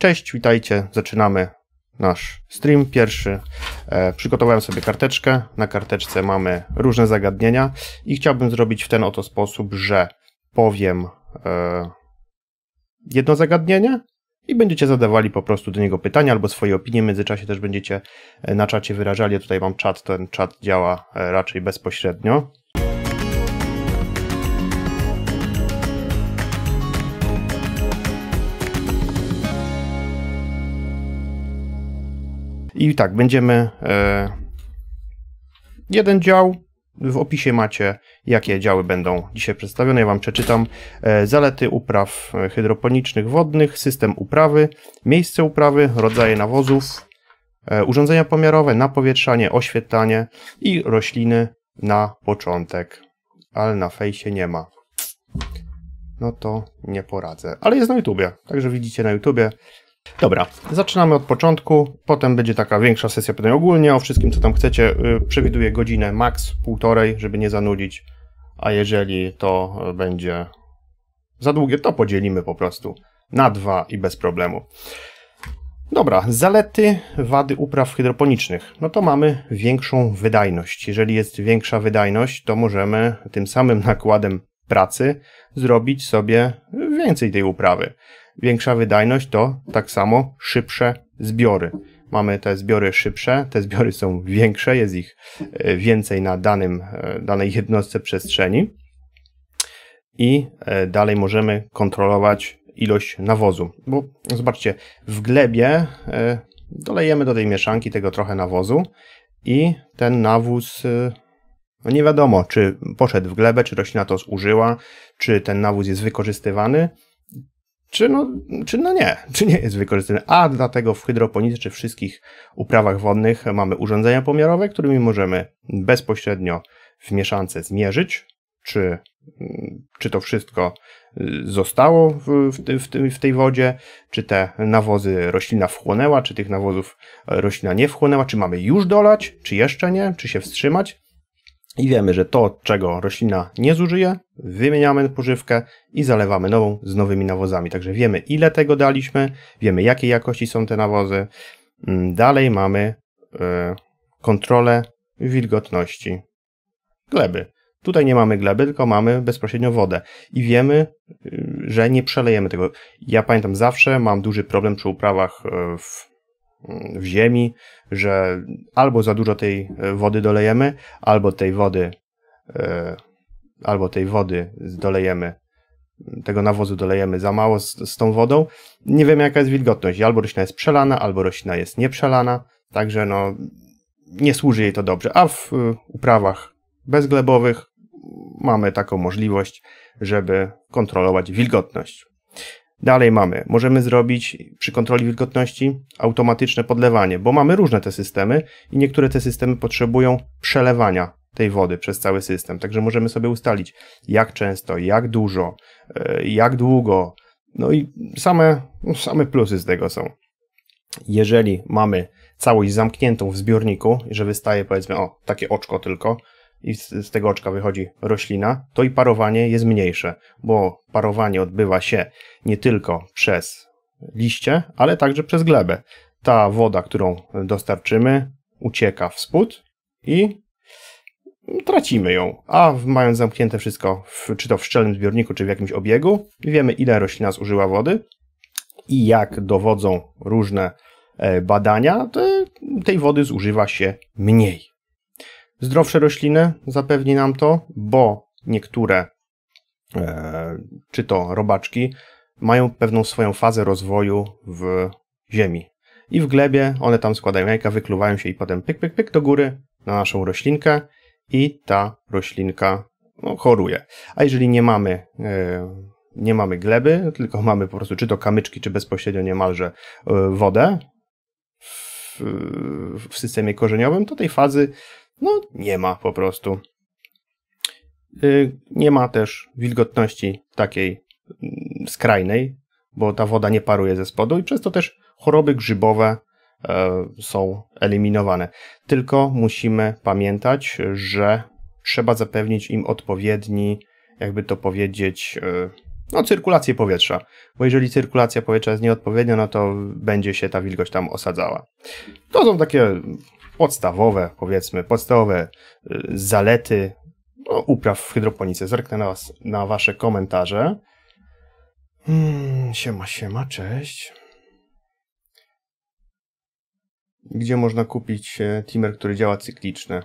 Cześć, witajcie, zaczynamy nasz stream pierwszy. E, przygotowałem sobie karteczkę. Na karteczce mamy różne zagadnienia i chciałbym zrobić w ten oto sposób, że powiem e, jedno zagadnienie i będziecie zadawali po prostu do niego pytania albo swoje opinie. W międzyczasie też będziecie e, na czacie wyrażali. tutaj mam czat, ten czat działa e, raczej bezpośrednio. I tak, będziemy e, jeden dział. W opisie macie, jakie działy będą dzisiaj przedstawione. Ja Wam przeczytam. E, zalety upraw e, hydroponicznych wodnych, system uprawy, miejsce uprawy, rodzaje nawozów, urządzenia pomiarowe, napowietrzanie, oświetlanie i rośliny na początek. Ale na fejsie nie ma. No to nie poradzę. Ale jest na YouTubie, także widzicie na YouTubie. Dobra, zaczynamy od początku, potem będzie taka większa sesja pytań ogólnie o wszystkim, co tam chcecie. Y, przewiduję godzinę max, półtorej, żeby nie zanudzić, a jeżeli to będzie za długie, to podzielimy po prostu na dwa i bez problemu. Dobra, zalety, wady upraw hydroponicznych. No to mamy większą wydajność. Jeżeli jest większa wydajność, to możemy tym samym nakładem pracy zrobić sobie więcej tej uprawy. Większa wydajność to tak samo szybsze zbiory. Mamy te zbiory szybsze, te zbiory są większe, jest ich e, więcej na danym, e, danej jednostce przestrzeni. I e, dalej możemy kontrolować ilość nawozu, bo zobaczcie, w glebie dolejemy do tej mieszanki tego trochę nawozu i ten nawóz no nie wiadomo, czy poszedł w glebę, czy roślina to zużyła, czy ten nawóz jest wykorzystywany czy no, czy no nie, czy nie jest wykorzystywany. A dlatego w hydroponice czy wszystkich uprawach wodnych mamy urządzenia pomiarowe, którymi możemy bezpośrednio w mieszance zmierzyć, czy, czy to wszystko y, zostało w, w, w, w, tej wodzie, czy te nawozy roślina wchłonęła, czy tych nawozów roślina nie wchłonęła, czy mamy już dolać, czy jeszcze nie, czy się wstrzymać i wiemy, że to, czego roślina nie zużyje, wymieniamy pożywkę i zalewamy nową z nowymi nawozami. Także wiemy, ile tego daliśmy, wiemy, jakiej jakości są te nawozy. Mm, dalej mamy y, kontrolę wilgotności gleby. Tutaj nie mamy gleby, tylko mamy bezpośrednio wodę i wiemy, y, że nie przelejemy tego. Ja pamiętam zawsze, mam duży problem przy uprawach e, w w ziemi, że albo za dużo tej e, wody dolejemy, albo tej wody, e, albo tej wody dolejemy, tego nawozu dolejemy za mało z, z tą wodą. Nie wiemy jaka jest wilgotność. Albo roślina jest przelana, albo roślina jest nieprzelana, także no nie służy jej to dobrze. A w e, uprawach bezglebowych mamy taką możliwość, żeby kontrolować wilgotność. Dalej mamy, możemy zrobić przy kontroli wilgotności automatyczne podlewanie, bo mamy różne te systemy i niektóre te systemy potrzebują przelewania tej wody przez cały system. Także możemy sobie ustalić, jak często, jak dużo, e, jak długo. No i same, same plusy z tego są. Jeżeli mamy całość zamkniętą w zbiorniku, że wystaje powiedzmy o takie oczko tylko, i z, z tego oczka wychodzi roślina, to i parowanie jest mniejsze, bo parowanie odbywa się nie tylko przez liście, ale także przez glebę. Ta woda, którą dostarczymy, ucieka w spód i tracimy ją, a mając zamknięte wszystko, w, czy to w szczelnym zbiorniku, czy w jakimś obiegu, wiemy ile roślina zużyła wody i jak dowodzą różne e, badania, tej wody zużywa się mniej. Zdrowsze rośliny zapewni nam to, bo niektóre, e, czy to robaczki, mają pewną swoją fazę rozwoju w ziemi. I w glebie one tam składają jajka, wykluwają się i potem pyk, pyk, pyk do góry na naszą roślinkę i ta roślinka no, choruje. A jeżeli nie mamy, e, nie mamy gleby, tylko mamy po prostu czy to kamyczki, czy bezpośrednio niemalże e, wodę w, w systemie korzeniowym, to tej fazy no, nie ma po prostu. Y, nie ma też wilgotności takiej mm, skrajnej, bo ta woda nie paruje ze spodu i przez to też choroby grzybowe e, są eliminowane. Tylko musimy pamiętać, że trzeba zapewnić im odpowiedni, jakby to powiedzieć, e, no, cyrkulację powietrza. Bo jeżeli cyrkulacja powietrza jest nieodpowiednia, no to będzie się ta wilgoć tam osadzała. To są takie podstawowe, powiedzmy, podstawowe y, zalety no, upraw w hydroponice. Zerknę na, was, na wasze komentarze. Hmm, siema, siema, cześć. Gdzie można kupić e, timer, który działa cyklicznie?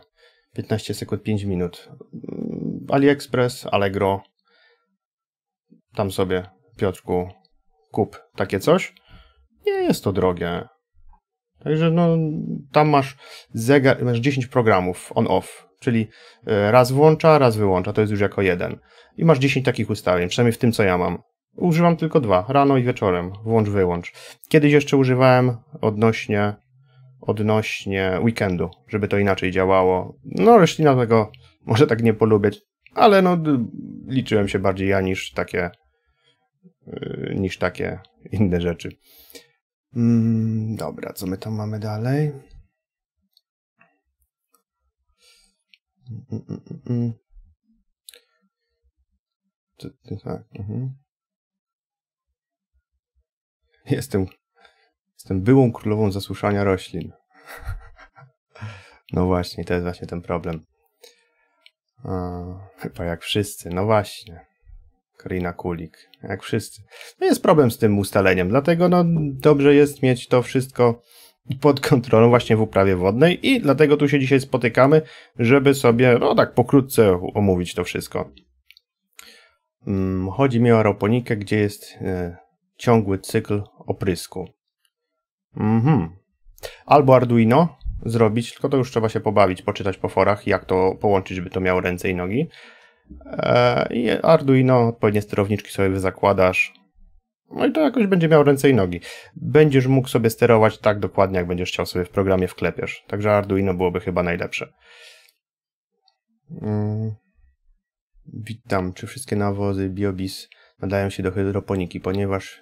15 sekund, 5 minut. Mm, AliExpress, Allegro. Tam sobie, Piotrku, kup takie coś. Nie jest to drogie. Także no, tam masz zegar, masz 10 programów on-off, czyli e, raz włącza, raz wyłącza, to jest już jako jeden. I masz 10 takich ustawień, przynajmniej w tym, co ja mam. Używam tylko dwa, rano i wieczorem, włącz, wyłącz. Kiedyś jeszcze używałem odnośnie, odnośnie weekendu, żeby to inaczej działało. No, roślina tego może tak nie polubić, ale no, liczyłem się bardziej ja niż takie, e, niż takie inne rzeczy. Mm, dobra, co my tam mamy dalej? Mm, mm, mm, tak, mhm. Jestem, jestem byłą królową zasłuszania roślin. No właśnie, to jest właśnie ten problem. A, chyba jak wszyscy, no właśnie. Rina Kulik, jak wszyscy. No jest problem z tym ustaleniem, dlatego no, dobrze jest mieć to wszystko pod kontrolą właśnie w uprawie wodnej i dlatego tu się dzisiaj spotykamy, żeby sobie, no tak pokrótce omówić to wszystko. Mm, chodzi mi o aeroponikę, gdzie jest e, ciągły cykl oprysku. Mhm. Albo Arduino zrobić, tylko to już trzeba się pobawić, poczytać po forach, jak to połączyć, żeby to miało ręce i nogi. E, I Arduino, odpowiednie sterowniczki sobie zakładasz. No i to jakoś będzie miał ręce i nogi. Będziesz mógł sobie sterować tak dokładnie, jak będziesz chciał sobie w programie wklepiesz. Także Arduino byłoby chyba najlepsze. Mm. Witam. Czy wszystkie nawozy Biobis nadają się do hydroponiki? Ponieważ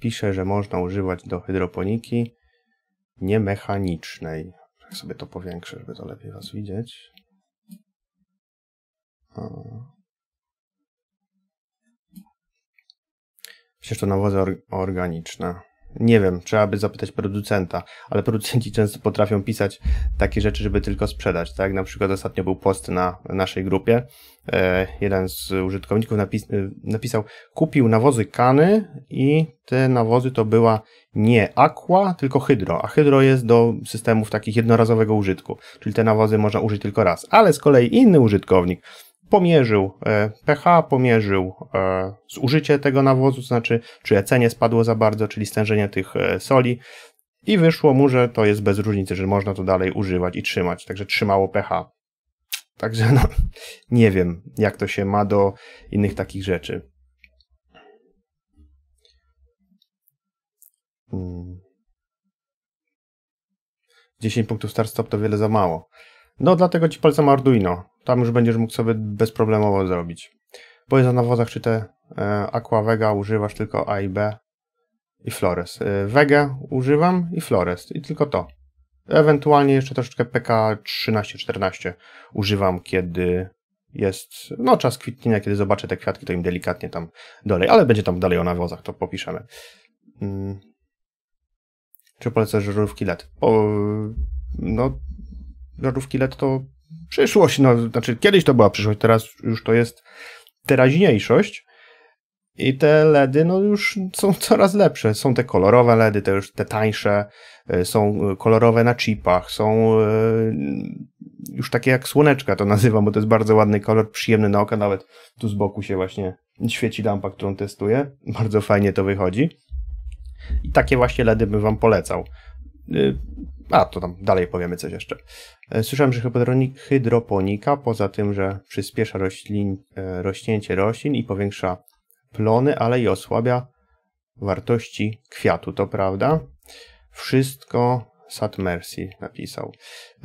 pisze, że można używać do hydroponiki niemechanicznej. Jak sobie to powiększę, żeby to lepiej was widzieć. Przecież to nawozy or organiczne. Nie wiem, trzeba by zapytać producenta, ale producenci często potrafią pisać takie rzeczy, żeby tylko sprzedać, tak? Na przykład ostatnio był post na naszej grupie. E, jeden z użytkowników napis e, napisał, kupił nawozy kany i te nawozy to była nie aqua, tylko hydro, a hydro jest do systemów takich jednorazowego użytku, czyli te nawozy można użyć tylko raz. Ale z kolei inny użytkownik pomierzył e, pH, pomierzył e, zużycie tego nawozu, to znaczy czy ecenie spadło za bardzo, czyli stężenie tych e, soli i wyszło mu, że to jest bez różnicy, że można to dalej używać i trzymać, także trzymało pH. Także no, nie wiem, jak to się ma do innych takich rzeczy. Hmm. 10 punktów start-stop to wiele za mało. No, dlatego ci polecam Arduino. Tam już będziesz mógł sobie bezproblemowo zrobić. Bo jest na nawozach czy te e, Aqua Vega używasz tylko A i B i Flores. E, vega używam i Flores i tylko to. Ewentualnie jeszcze troszeczkę PK 13-14 używam, kiedy jest no, czas kwitnienia, kiedy zobaczę te kwiatki, to im delikatnie tam dalej, ale będzie tam dalej o nawozach, to popiszemy. Hmm. Czy polecasz żarówki LED? O, no, żarówki LED to przyszłość, no, znaczy kiedyś to była przyszłość, teraz już to jest teraźniejszość. I te LEDy no już są coraz lepsze. Są te kolorowe LEDy, te już te tańsze, y, są y, kolorowe na chipach, są y, już takie jak słoneczka to nazywam, bo to jest bardzo ładny kolor, przyjemny na oko, nawet tu z boku się właśnie świeci lampa, którą testuję. Bardzo fajnie to wychodzi. I takie właśnie LEDy bym wam polecał. A, to tam dalej powiemy coś jeszcze. E, słyszałem, że hydroponika, poza tym, że przyspiesza roślin, e, rośnięcie roślin i powiększa plony, ale i osłabia wartości kwiatu, to prawda? Wszystko, Sad Mercy napisał,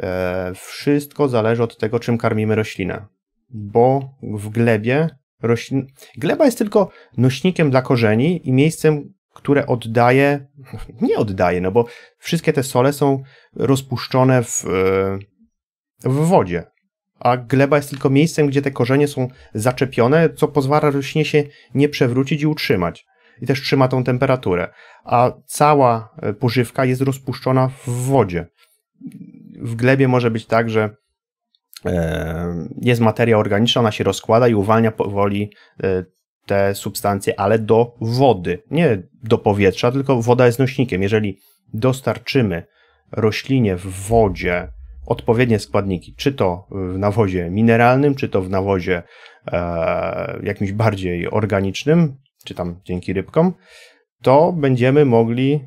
e, wszystko zależy od tego, czym karmimy roślinę, bo w glebie roślin... Gleba jest tylko nośnikiem dla korzeni i miejscem, które oddaje, nie oddaje, no bo wszystkie te sole są rozpuszczone w, e, w wodzie, a gleba jest tylko miejscem, gdzie te korzenie są zaczepione, co pozwala roślinie się nie przewrócić i utrzymać. I też trzyma tą temperaturę. A cała e, pożywka jest rozpuszczona w wodzie. W glebie może być tak, że e, jest materia organiczna, ona się rozkłada i uwalnia powoli te substancje, ale do wody, nie do powietrza, tylko woda jest nośnikiem. Jeżeli dostarczymy roślinie w wodzie odpowiednie składniki, czy to w nawozie mineralnym, czy to w nawozie e, jakimś bardziej organicznym, czy tam dzięki rybkom, to będziemy mogli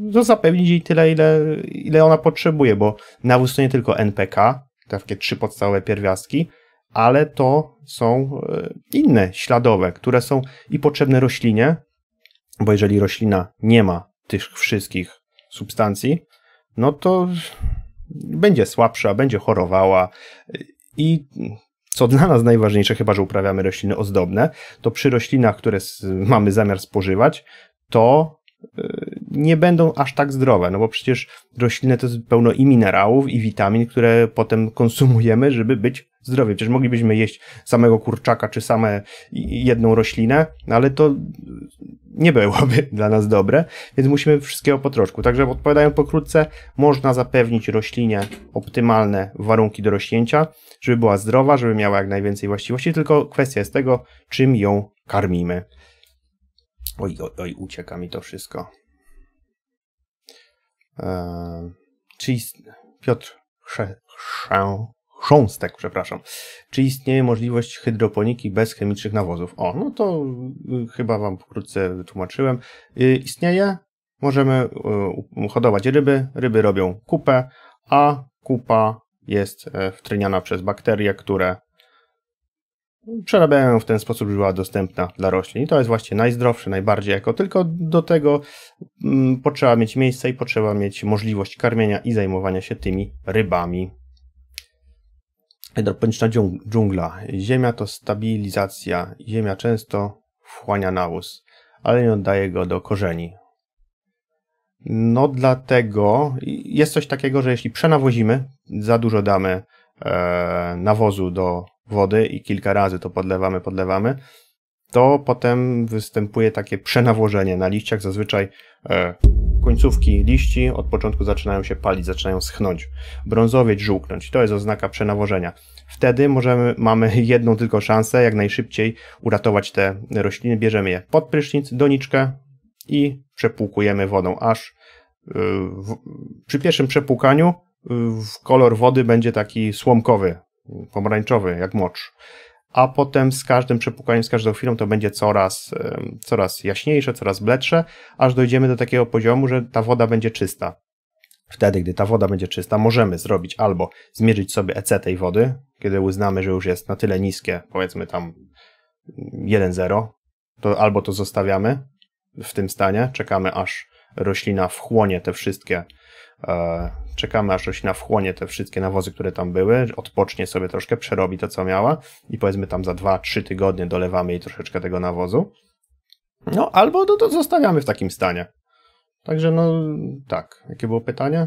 no, zapewnić jej tyle, ile, ile ona potrzebuje, bo nawóz to nie tylko NPK, takie trzy podstawowe pierwiastki, ale to są e, inne śladowe, które są i potrzebne roślinie, bo jeżeli roślina nie ma tych wszystkich substancji, no to będzie słabsza, będzie chorowała i co dla nas najważniejsze, chyba że uprawiamy rośliny ozdobne, to przy roślinach, które mamy zamiar spożywać, to e, nie będą aż tak zdrowe, no bo przecież rośliny to jest pełno i minerałów, i witamin, które potem konsumujemy, żeby być zdrowi. Przecież moglibyśmy jeść samego kurczaka, czy same jedną roślinę, ale to nie byłoby dla nas dobre, więc musimy wszystkiego po troszku. Także odpowiadając pokrótce, można zapewnić roślinie optymalne warunki do rośnięcia, żeby była zdrowa, żeby miała jak najwięcej właściwości, tylko kwestia jest tego, czym ją karmimy. Oj, oj, oj, ucieka mi to wszystko. E, czy Piotr Chrze... Chrze... Chrząstek, przepraszam. Czy istnieje możliwość hydroponiki bez chemicznych nawozów? O, no to y, chyba Wam wkrótce wytłumaczyłem. Y, istnieje. Możemy y, hodować ryby. Ryby robią kupę, a kupa jest e, wtryniana przez bakterie, które przerabiają w ten sposób, żeby była dostępna dla roślin. I to jest właśnie najzdrowsze, najbardziej jako. Tylko do tego mm, potrzeba mieć miejsce i potrzeba mieć możliwość karmienia i zajmowania się tymi rybami. Hydroponiczna dżungla. Ziemia to stabilizacja. Ziemia często wchłania nawóz, ale nie oddaje go do korzeni. No dlatego jest coś takiego, że jeśli przenawozimy, za dużo damy e, nawozu do wody i kilka razy to podlewamy, podlewamy, to potem występuje takie przenawożenie na liściach. Zazwyczaj e, końcówki liści od początku zaczynają się palić, zaczynają schnąć, brązowieć, żółknąć. To jest oznaka przenawożenia. Wtedy możemy, mamy jedną tylko szansę, jak najszybciej uratować te rośliny. Bierzemy je pod prysznic, doniczkę i przepłukujemy wodą, aż e, w, przy pierwszym przepłukaniu e, kolor wody będzie taki słomkowy, pomarańczowy, jak mocz. A potem z każdym przepukaniem, z każdą chwilą to będzie coraz, coraz jaśniejsze, coraz bledsze, aż dojdziemy do takiego poziomu, że ta woda będzie czysta. Wtedy, gdy ta woda będzie czysta, możemy zrobić albo zmierzyć sobie EC tej wody, kiedy uznamy, że już jest na tyle niskie, powiedzmy tam 1,0, mm, to albo to zostawiamy w tym stanie, czekamy aż roślina wchłonie te wszystkie E, czekamy, aż roślina wchłonie te wszystkie nawozy, które tam były, odpocznie sobie troszkę, przerobi to, co miała i powiedzmy tam za 2-3 tygodnie dolewamy jej troszeczkę tego nawozu. No, albo to, no, to zostawiamy w takim stanie. Także no, tak. Jakie było pytanie?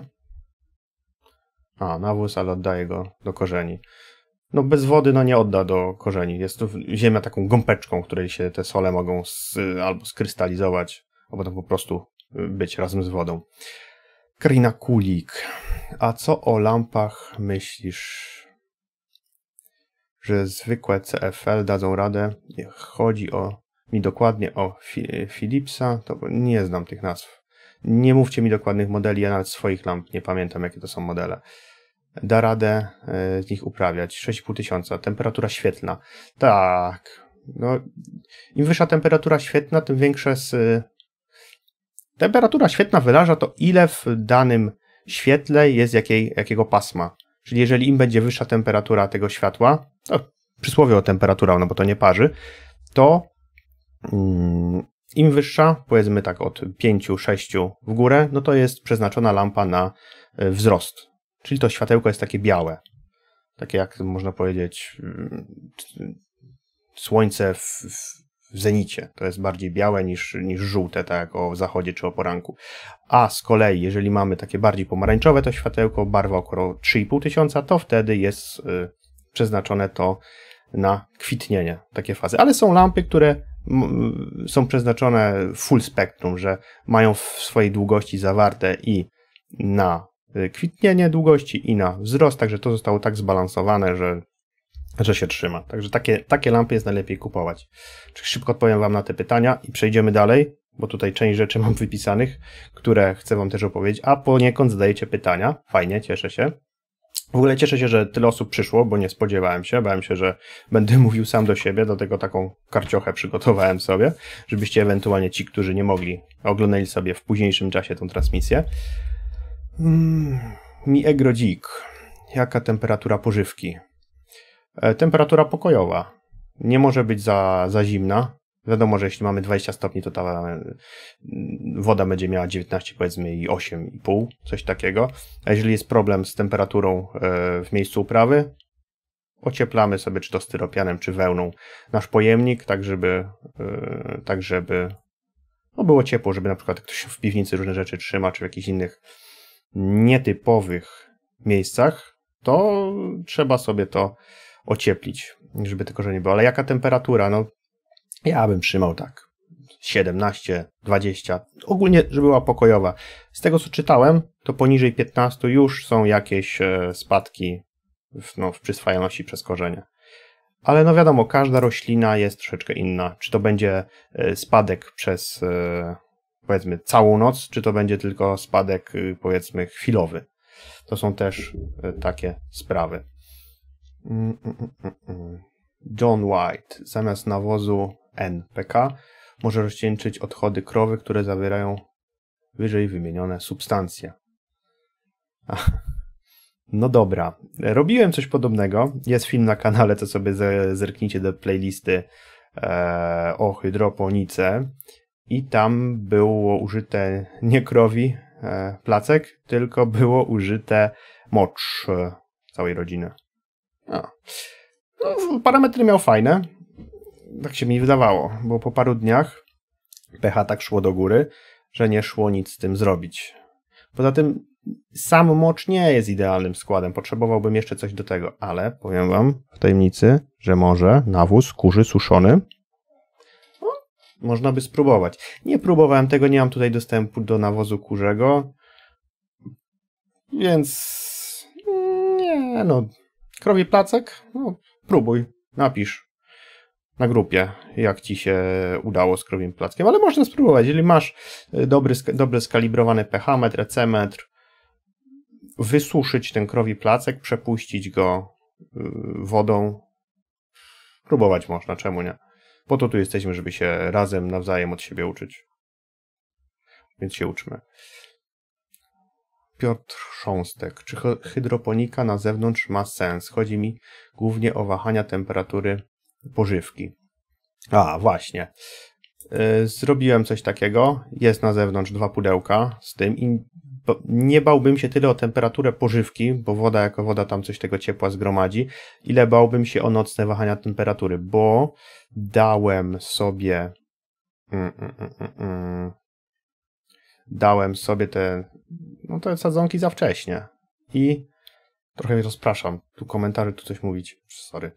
A, nawóz, ale oddaję go do korzeni. No bez wody no nie odda do korzeni. Jest to ziemia taką gąpeczką, której się te sole mogą z, albo skrystalizować, albo tam po prostu y, być razem z wodą. Karina Kulik. A co o lampach myślisz? Że zwykłe CFL dadzą radę? Chodzi o mi dokładnie o Philipsa, to nie znam tych nazw. Nie mówcie mi dokładnych modeli, ja nawet swoich lamp nie pamiętam, jakie to są modele. Da radę e, z nich uprawiać. 6,5 tysiąca, temperatura świetlna. Tak. No, Im wyższa temperatura świetlna, tym większe z Temperatura świetna wyraża to, ile w danym świetle jest jakiej, jakiego pasma. Czyli jeżeli im będzie wyższa temperatura tego światła, to przysłowie o temperatura, no bo to nie parzy, to mm, im wyższa, powiedzmy tak od 5-6 w górę, no to jest przeznaczona lampa na e, wzrost. Czyli to światełko jest takie białe. Takie jak można powiedzieć mm, słońce w, w w zenicie. To jest bardziej białe niż, niż żółte, tak o zachodzie czy o poranku. A z kolei, jeżeli mamy takie bardziej pomarańczowe to światełko, barwa około 3500, tysiąca, to wtedy jest y, przeznaczone to na kwitnienie, takie fazy. Ale są lampy, które y, są przeznaczone full spektrum, że mają w swojej długości zawarte i na y, kwitnienie długości i na wzrost, także to zostało tak zbalansowane, że że się trzyma. Także takie, takie lampy jest najlepiej kupować. Szybko odpowiem Wam na te pytania i przejdziemy dalej, bo tutaj część rzeczy mam wypisanych, które chcę Wam też opowiedzieć, a poniekąd zadajecie pytania. Fajnie, cieszę się. W ogóle cieszę się, że tyle osób przyszło, bo nie spodziewałem się. Bałem się, że będę mówił sam do siebie, dlatego taką karciochę przygotowałem sobie, żebyście ewentualnie ci, którzy nie mogli, oglądali sobie w późniejszym czasie tą transmisję. Mm, mi egrodzik. Jaka temperatura pożywki? E, temperatura pokojowa. Nie może być za, za zimna. Wiadomo, że jeśli mamy 20 stopni, to ta e, woda będzie miała 19 powiedzmy i 8,5, coś takiego. A jeżeli jest problem z temperaturą e, w miejscu uprawy, ocieplamy sobie czy to styropianem, czy wełną nasz pojemnik, tak żeby, tak żeby no było ciepło, żeby na przykład ktoś w piwnicy różne rzeczy trzyma, czy w jakichś innych nietypowych miejscach, to trzeba sobie to ocieplić, żeby tylko, że nie było. Ale jaka temperatura? No, ja bym trzymał tak 17, 20, ogólnie, żeby była pokojowa. Z tego, co czytałem, to poniżej 15 już są jakieś e, spadki w, no, w przyswajalności przez korzenie. Ale no wiadomo, każda roślina jest troszeczkę inna. Czy to będzie e, spadek przez e, powiedzmy całą noc, czy to będzie tylko spadek y, powiedzmy chwilowy. To są też takie sprawy. John White zamiast nawozu NPK może rozcieńczyć odchody krowy, które zawierają wyżej wymienione substancje. Ach. No dobra, robiłem coś podobnego. Jest film na kanale, to sobie zerknijcie do playlisty e, o hydroponice. I tam było użyte nie krowi e, placek, tylko było użyte mocz e, całej rodziny. No. parametry miał fajne. Tak się mi wydawało, bo po paru dniach pH tak szło do góry, że nie szło nic z tym zrobić. Poza tym sam mocz nie jest idealnym składem, potrzebowałbym jeszcze coś do tego, ale powiem wam w tajemnicy, że może nawóz kurzy suszony no, można by spróbować. Nie próbowałem tego, nie mam tutaj dostępu do nawozu kurzego, więc nie no, Krowi placek? No, próbuj, napisz na grupie, jak ci się udało z krowim plackiem, ale można spróbować. Jeżeli masz y, dobry, dobry skalibrowany pH-metr, wysuszyć ten krowi placek, przepuścić go y, wodą, próbować można, czemu nie? Po to tu jesteśmy, żeby się razem nawzajem od siebie uczyć. Więc się uczmy. Piotr Sząstek. Czy hydroponika na zewnątrz ma sens? Chodzi mi głównie o wahania temperatury pożywki. A, właśnie. E, zrobiłem coś takiego. Jest na zewnątrz dwa pudełka z tym i nie bałbym się tyle o temperaturę pożywki, bo woda jako woda tam coś tego ciepła zgromadzi, ile bałbym się o nocne wahania temperatury, bo dałem sobie. Mm, mm, mm, dałem sobie te, no te sadzonki za wcześnie. I trochę mnie rozpraszam, tu komentarze, tu coś mówić, sorry.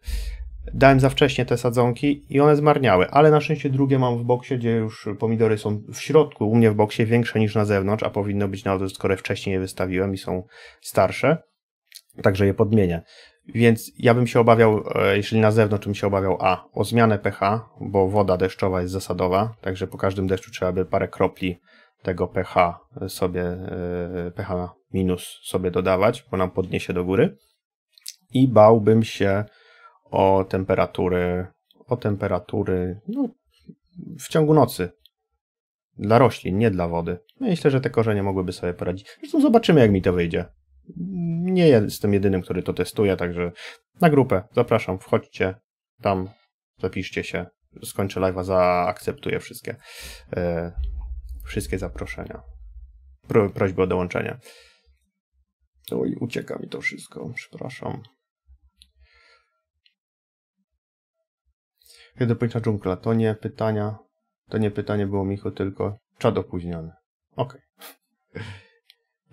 Dałem za wcześnie te sadzonki i one zmarniały, ale na szczęście drugie mam w boksie, gdzie już pomidory są w środku, u mnie w boksie większe niż na zewnątrz, a powinno być na odwrót, skoro wcześniej je wystawiłem i są starsze, także je podmienię. Więc ja bym się obawiał, e, jeśli na zewnątrz, bym się obawiał A, o zmianę pH, bo woda deszczowa jest zasadowa, także po każdym deszczu trzeba by parę kropli tego pH sobie, e, pH minus sobie dodawać, bo nam podniesie do góry. I bałbym się o temperatury, o temperatury no, w ciągu nocy. Dla roślin, nie dla wody. Myślę, że te korzenie mogłyby sobie poradzić. Zresztą zobaczymy, jak mi to wyjdzie. Nie jestem jedynym, który to testuje, także na grupę zapraszam, wchodźcie tam, zapiszcie się. Skończę live'a, zaakceptuję wszystkie e, wszystkie zaproszenia. Pro, prośby o dołączenie. Oj, ucieka mi to wszystko, przepraszam. Jak pojęcia dżungla, to nie pytania, to nie pytanie było Michu, tylko czad opóźniony. Okej. Okay.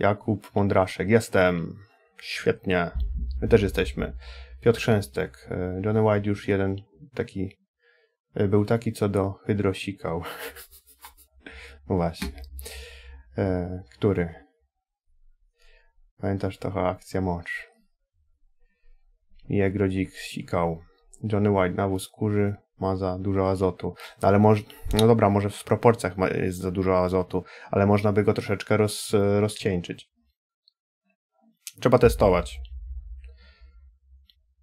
Jakub Mądraszek, jestem. Świetnie. My też jesteśmy. Piotr Chrzęstek, e, Johnny White już jeden taki, e, był taki co do hydrosikał. Właśnie. E, który? Pamiętasz trochę akcja mąż? Jak rodzik sikał. Johnny White nawóz kurzy, ma za dużo azotu. No ale może, no dobra, może w proporcjach ma, jest za dużo azotu, ale można by go troszeczkę roz, rozcieńczyć. Trzeba testować.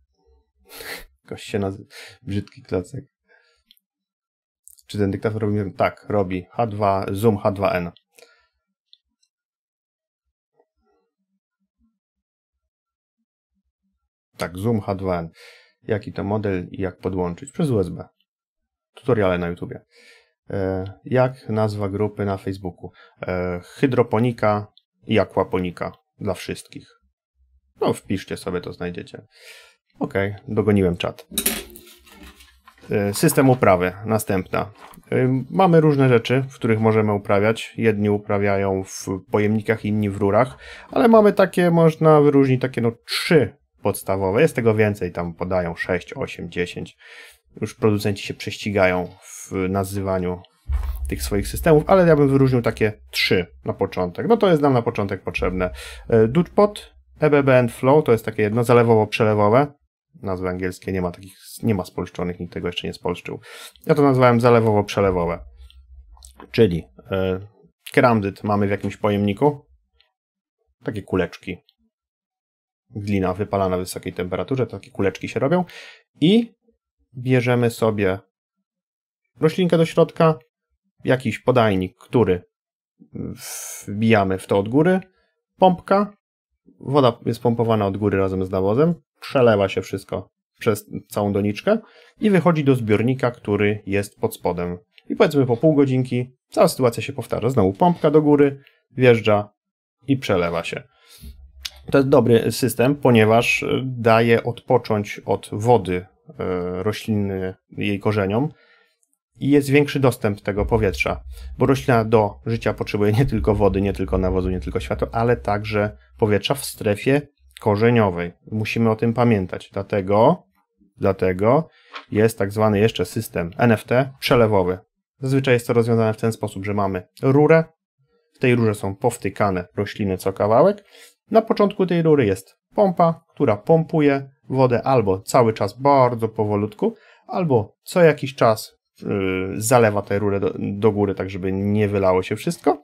Gość się nazywa. Brzydki klacek. Czy ten dyktator robi? Tak, robi. H2, zoom H2N. Tak, zoom H2N. Jaki to model i jak podłączyć? Przez USB. Tutoriale na YouTubie. E, jak nazwa grupy na Facebooku? E, hydroponika i akwaponika dla wszystkich. No, wpiszcie sobie, to znajdziecie. Ok, dogoniłem czat. Y, system uprawy, następna. Y, mamy różne rzeczy, w których możemy uprawiać. Jedni uprawiają w pojemnikach, inni w rurach, ale mamy takie, można wyróżnić takie no trzy podstawowe. Jest tego więcej, tam podają 6, 8, 10. Już producenci się prześcigają w nazywaniu tych swoich systemów, ale ja bym wyróżnił takie trzy na początek. No to jest nam na początek potrzebne. Y, Dutpot, EBB and Flow, to jest takie jedno zalewowo-przelewowe, nazwy angielskie, nie ma takich, nie ma spolszczonych, nikt tego jeszcze nie spolszczył. Ja to nazwałem zalewowo-przelewowe. Czyli e, keramdyt mamy w jakimś pojemniku, takie kuleczki. Glina wypalana na wysokiej temperaturze, takie kuleczki się robią i bierzemy sobie roślinkę do środka, jakiś podajnik, który wbijamy w to od góry, pompka, woda jest pompowana od góry razem z nawozem, przelewa się wszystko przez całą doniczkę i wychodzi do zbiornika, który jest pod spodem. I powiedzmy po pół godzinki cała sytuacja się powtarza. Znowu pompka do góry, wjeżdża i przelewa się. To jest dobry system, ponieważ e, daje odpocząć od wody e, rośliny, jej korzeniom i jest większy dostęp tego powietrza, bo roślina do życia potrzebuje nie tylko wody, nie tylko nawozu, nie tylko światła, ale także powietrza w strefie korzeniowej. Musimy o tym pamiętać. Dlatego, dlatego jest tak zwany jeszcze system NFT przelewowy. Zazwyczaj jest to rozwiązane w ten sposób, że mamy rurę. W tej rurze są powtykane rośliny co kawałek. Na początku tej rury jest pompa, która pompuje wodę albo cały czas bardzo powolutku, albo co jakiś czas yy, zalewa tę rurę do, do góry, tak żeby nie wylało się wszystko.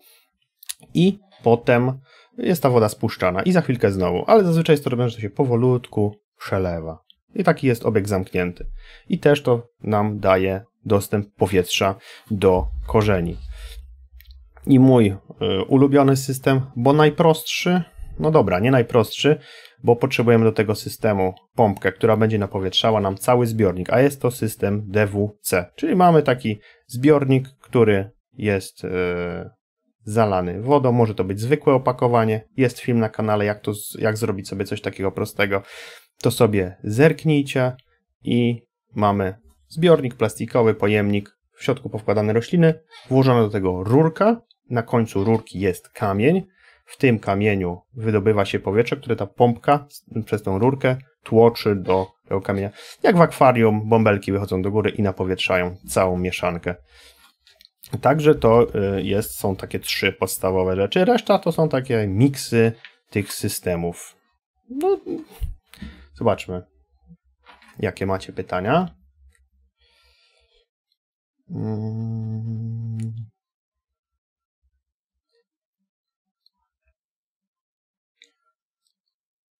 I potem jest ta woda spuszczana i za chwilkę znowu, ale zazwyczaj jest to robione, że to się powolutku przelewa. I taki jest obiekt zamknięty. I też to nam daje dostęp powietrza do korzeni. I mój y, ulubiony system, bo najprostszy, no dobra, nie najprostszy, bo potrzebujemy do tego systemu pompkę, która będzie napowietrzała nam cały zbiornik, a jest to system DWC, czyli mamy taki zbiornik, który jest y, zalany wodą. Może to być zwykłe opakowanie. Jest film na kanale, jak, to, jak zrobić sobie coś takiego prostego. To sobie zerknijcie i mamy zbiornik plastikowy, pojemnik, w środku powkładane rośliny, włożona do tego rurka, na końcu rurki jest kamień, w tym kamieniu wydobywa się powietrze, które ta pompka przez tą rurkę tłoczy do tego kamienia. Jak w akwarium, bąbelki wychodzą do góry i napowietrzają całą mieszankę. Także to y, jest, są takie trzy podstawowe rzeczy. Reszta to są takie miksy tych systemów. No, zobaczmy, jakie macie pytania. Mm.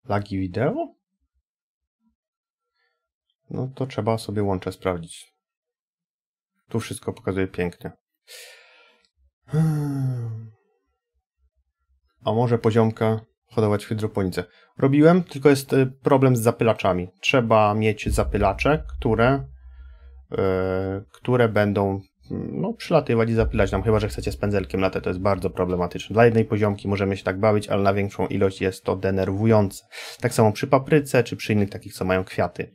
Lagi wideo? No to trzeba sobie łącze sprawdzić. Tu wszystko pokazuje pięknie. A może poziomka hodować w hydroponice. Robiłem, tylko jest y, problem z zapylaczami. Trzeba mieć zapylacze, które, yy, które będą no, przylatywać i zapylać nam, chyba że chcecie z pędzelkiem latę, to jest bardzo problematyczne. Dla jednej poziomki możemy się tak bawić, ale na większą ilość jest to denerwujące. Tak samo przy papryce, czy przy innych takich, co mają kwiaty.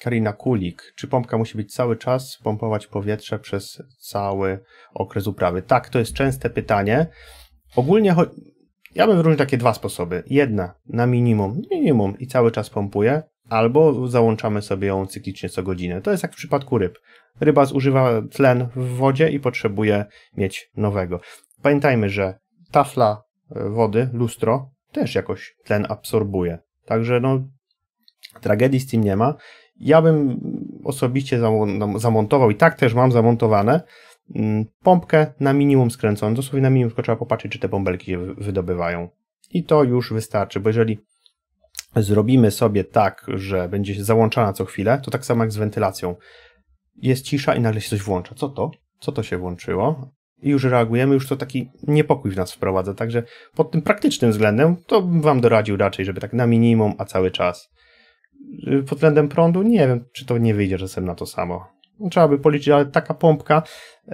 Karina Kulik. Czy pompka musi być cały czas pompować powietrze przez cały okres uprawy? Tak, to jest częste pytanie. Ogólnie ja bym wyróżnił takie dwa sposoby. Jedna na minimum, minimum i cały czas pompuje, albo załączamy sobie ją cyklicznie co godzinę. To jest jak w przypadku ryb. Ryba zużywa tlen w wodzie i potrzebuje mieć nowego. Pamiętajmy, że tafla e, wody, lustro, też jakoś tlen absorbuje. Także no, Tragedii z tym nie ma. Ja bym osobiście no, zamontował i tak też mam zamontowane mm, pompkę na minimum skręconą. Dosłownie na minimum, tylko trzeba popatrzeć, czy te bąbelki się wydobywają. I to już wystarczy, bo jeżeli zrobimy sobie tak, że będzie się załączana co chwilę, to tak samo jak z wentylacją. Jest cisza i nagle się coś włącza. Co to? Co to się włączyło? I już reagujemy, już to taki niepokój w nas wprowadza. Także pod tym praktycznym względem to bym Wam doradził raczej, żeby tak na minimum, a cały czas. Y, pod względem prądu, nie wiem, czy to nie wyjdzie czasem na to samo. No, trzeba by policzyć, ale taka pompka y,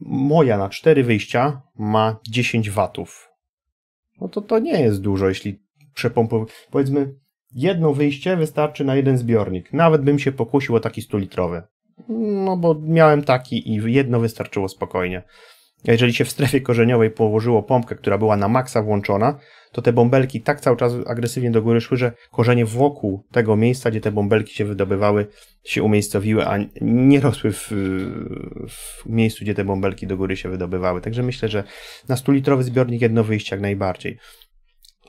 moja na cztery wyjścia ma 10 watów. No to to nie jest dużo, jeśli przepompowuję. Powiedzmy, jedno wyjście wystarczy na jeden zbiornik. Nawet bym się pokusił o taki 100-litrowy. No bo miałem taki i jedno wystarczyło spokojnie. Jeżeli się w strefie korzeniowej położyło pompkę, która była na maksa włączona, to te bąbelki tak cały czas agresywnie do góry szły, że korzenie wokół tego miejsca, gdzie te bąbelki się wydobywały, się umiejscowiły, a nie rosły w, w miejscu, gdzie te bąbelki do góry się wydobywały. Także myślę, że na 100-litrowy zbiornik jedno wyjście jak najbardziej.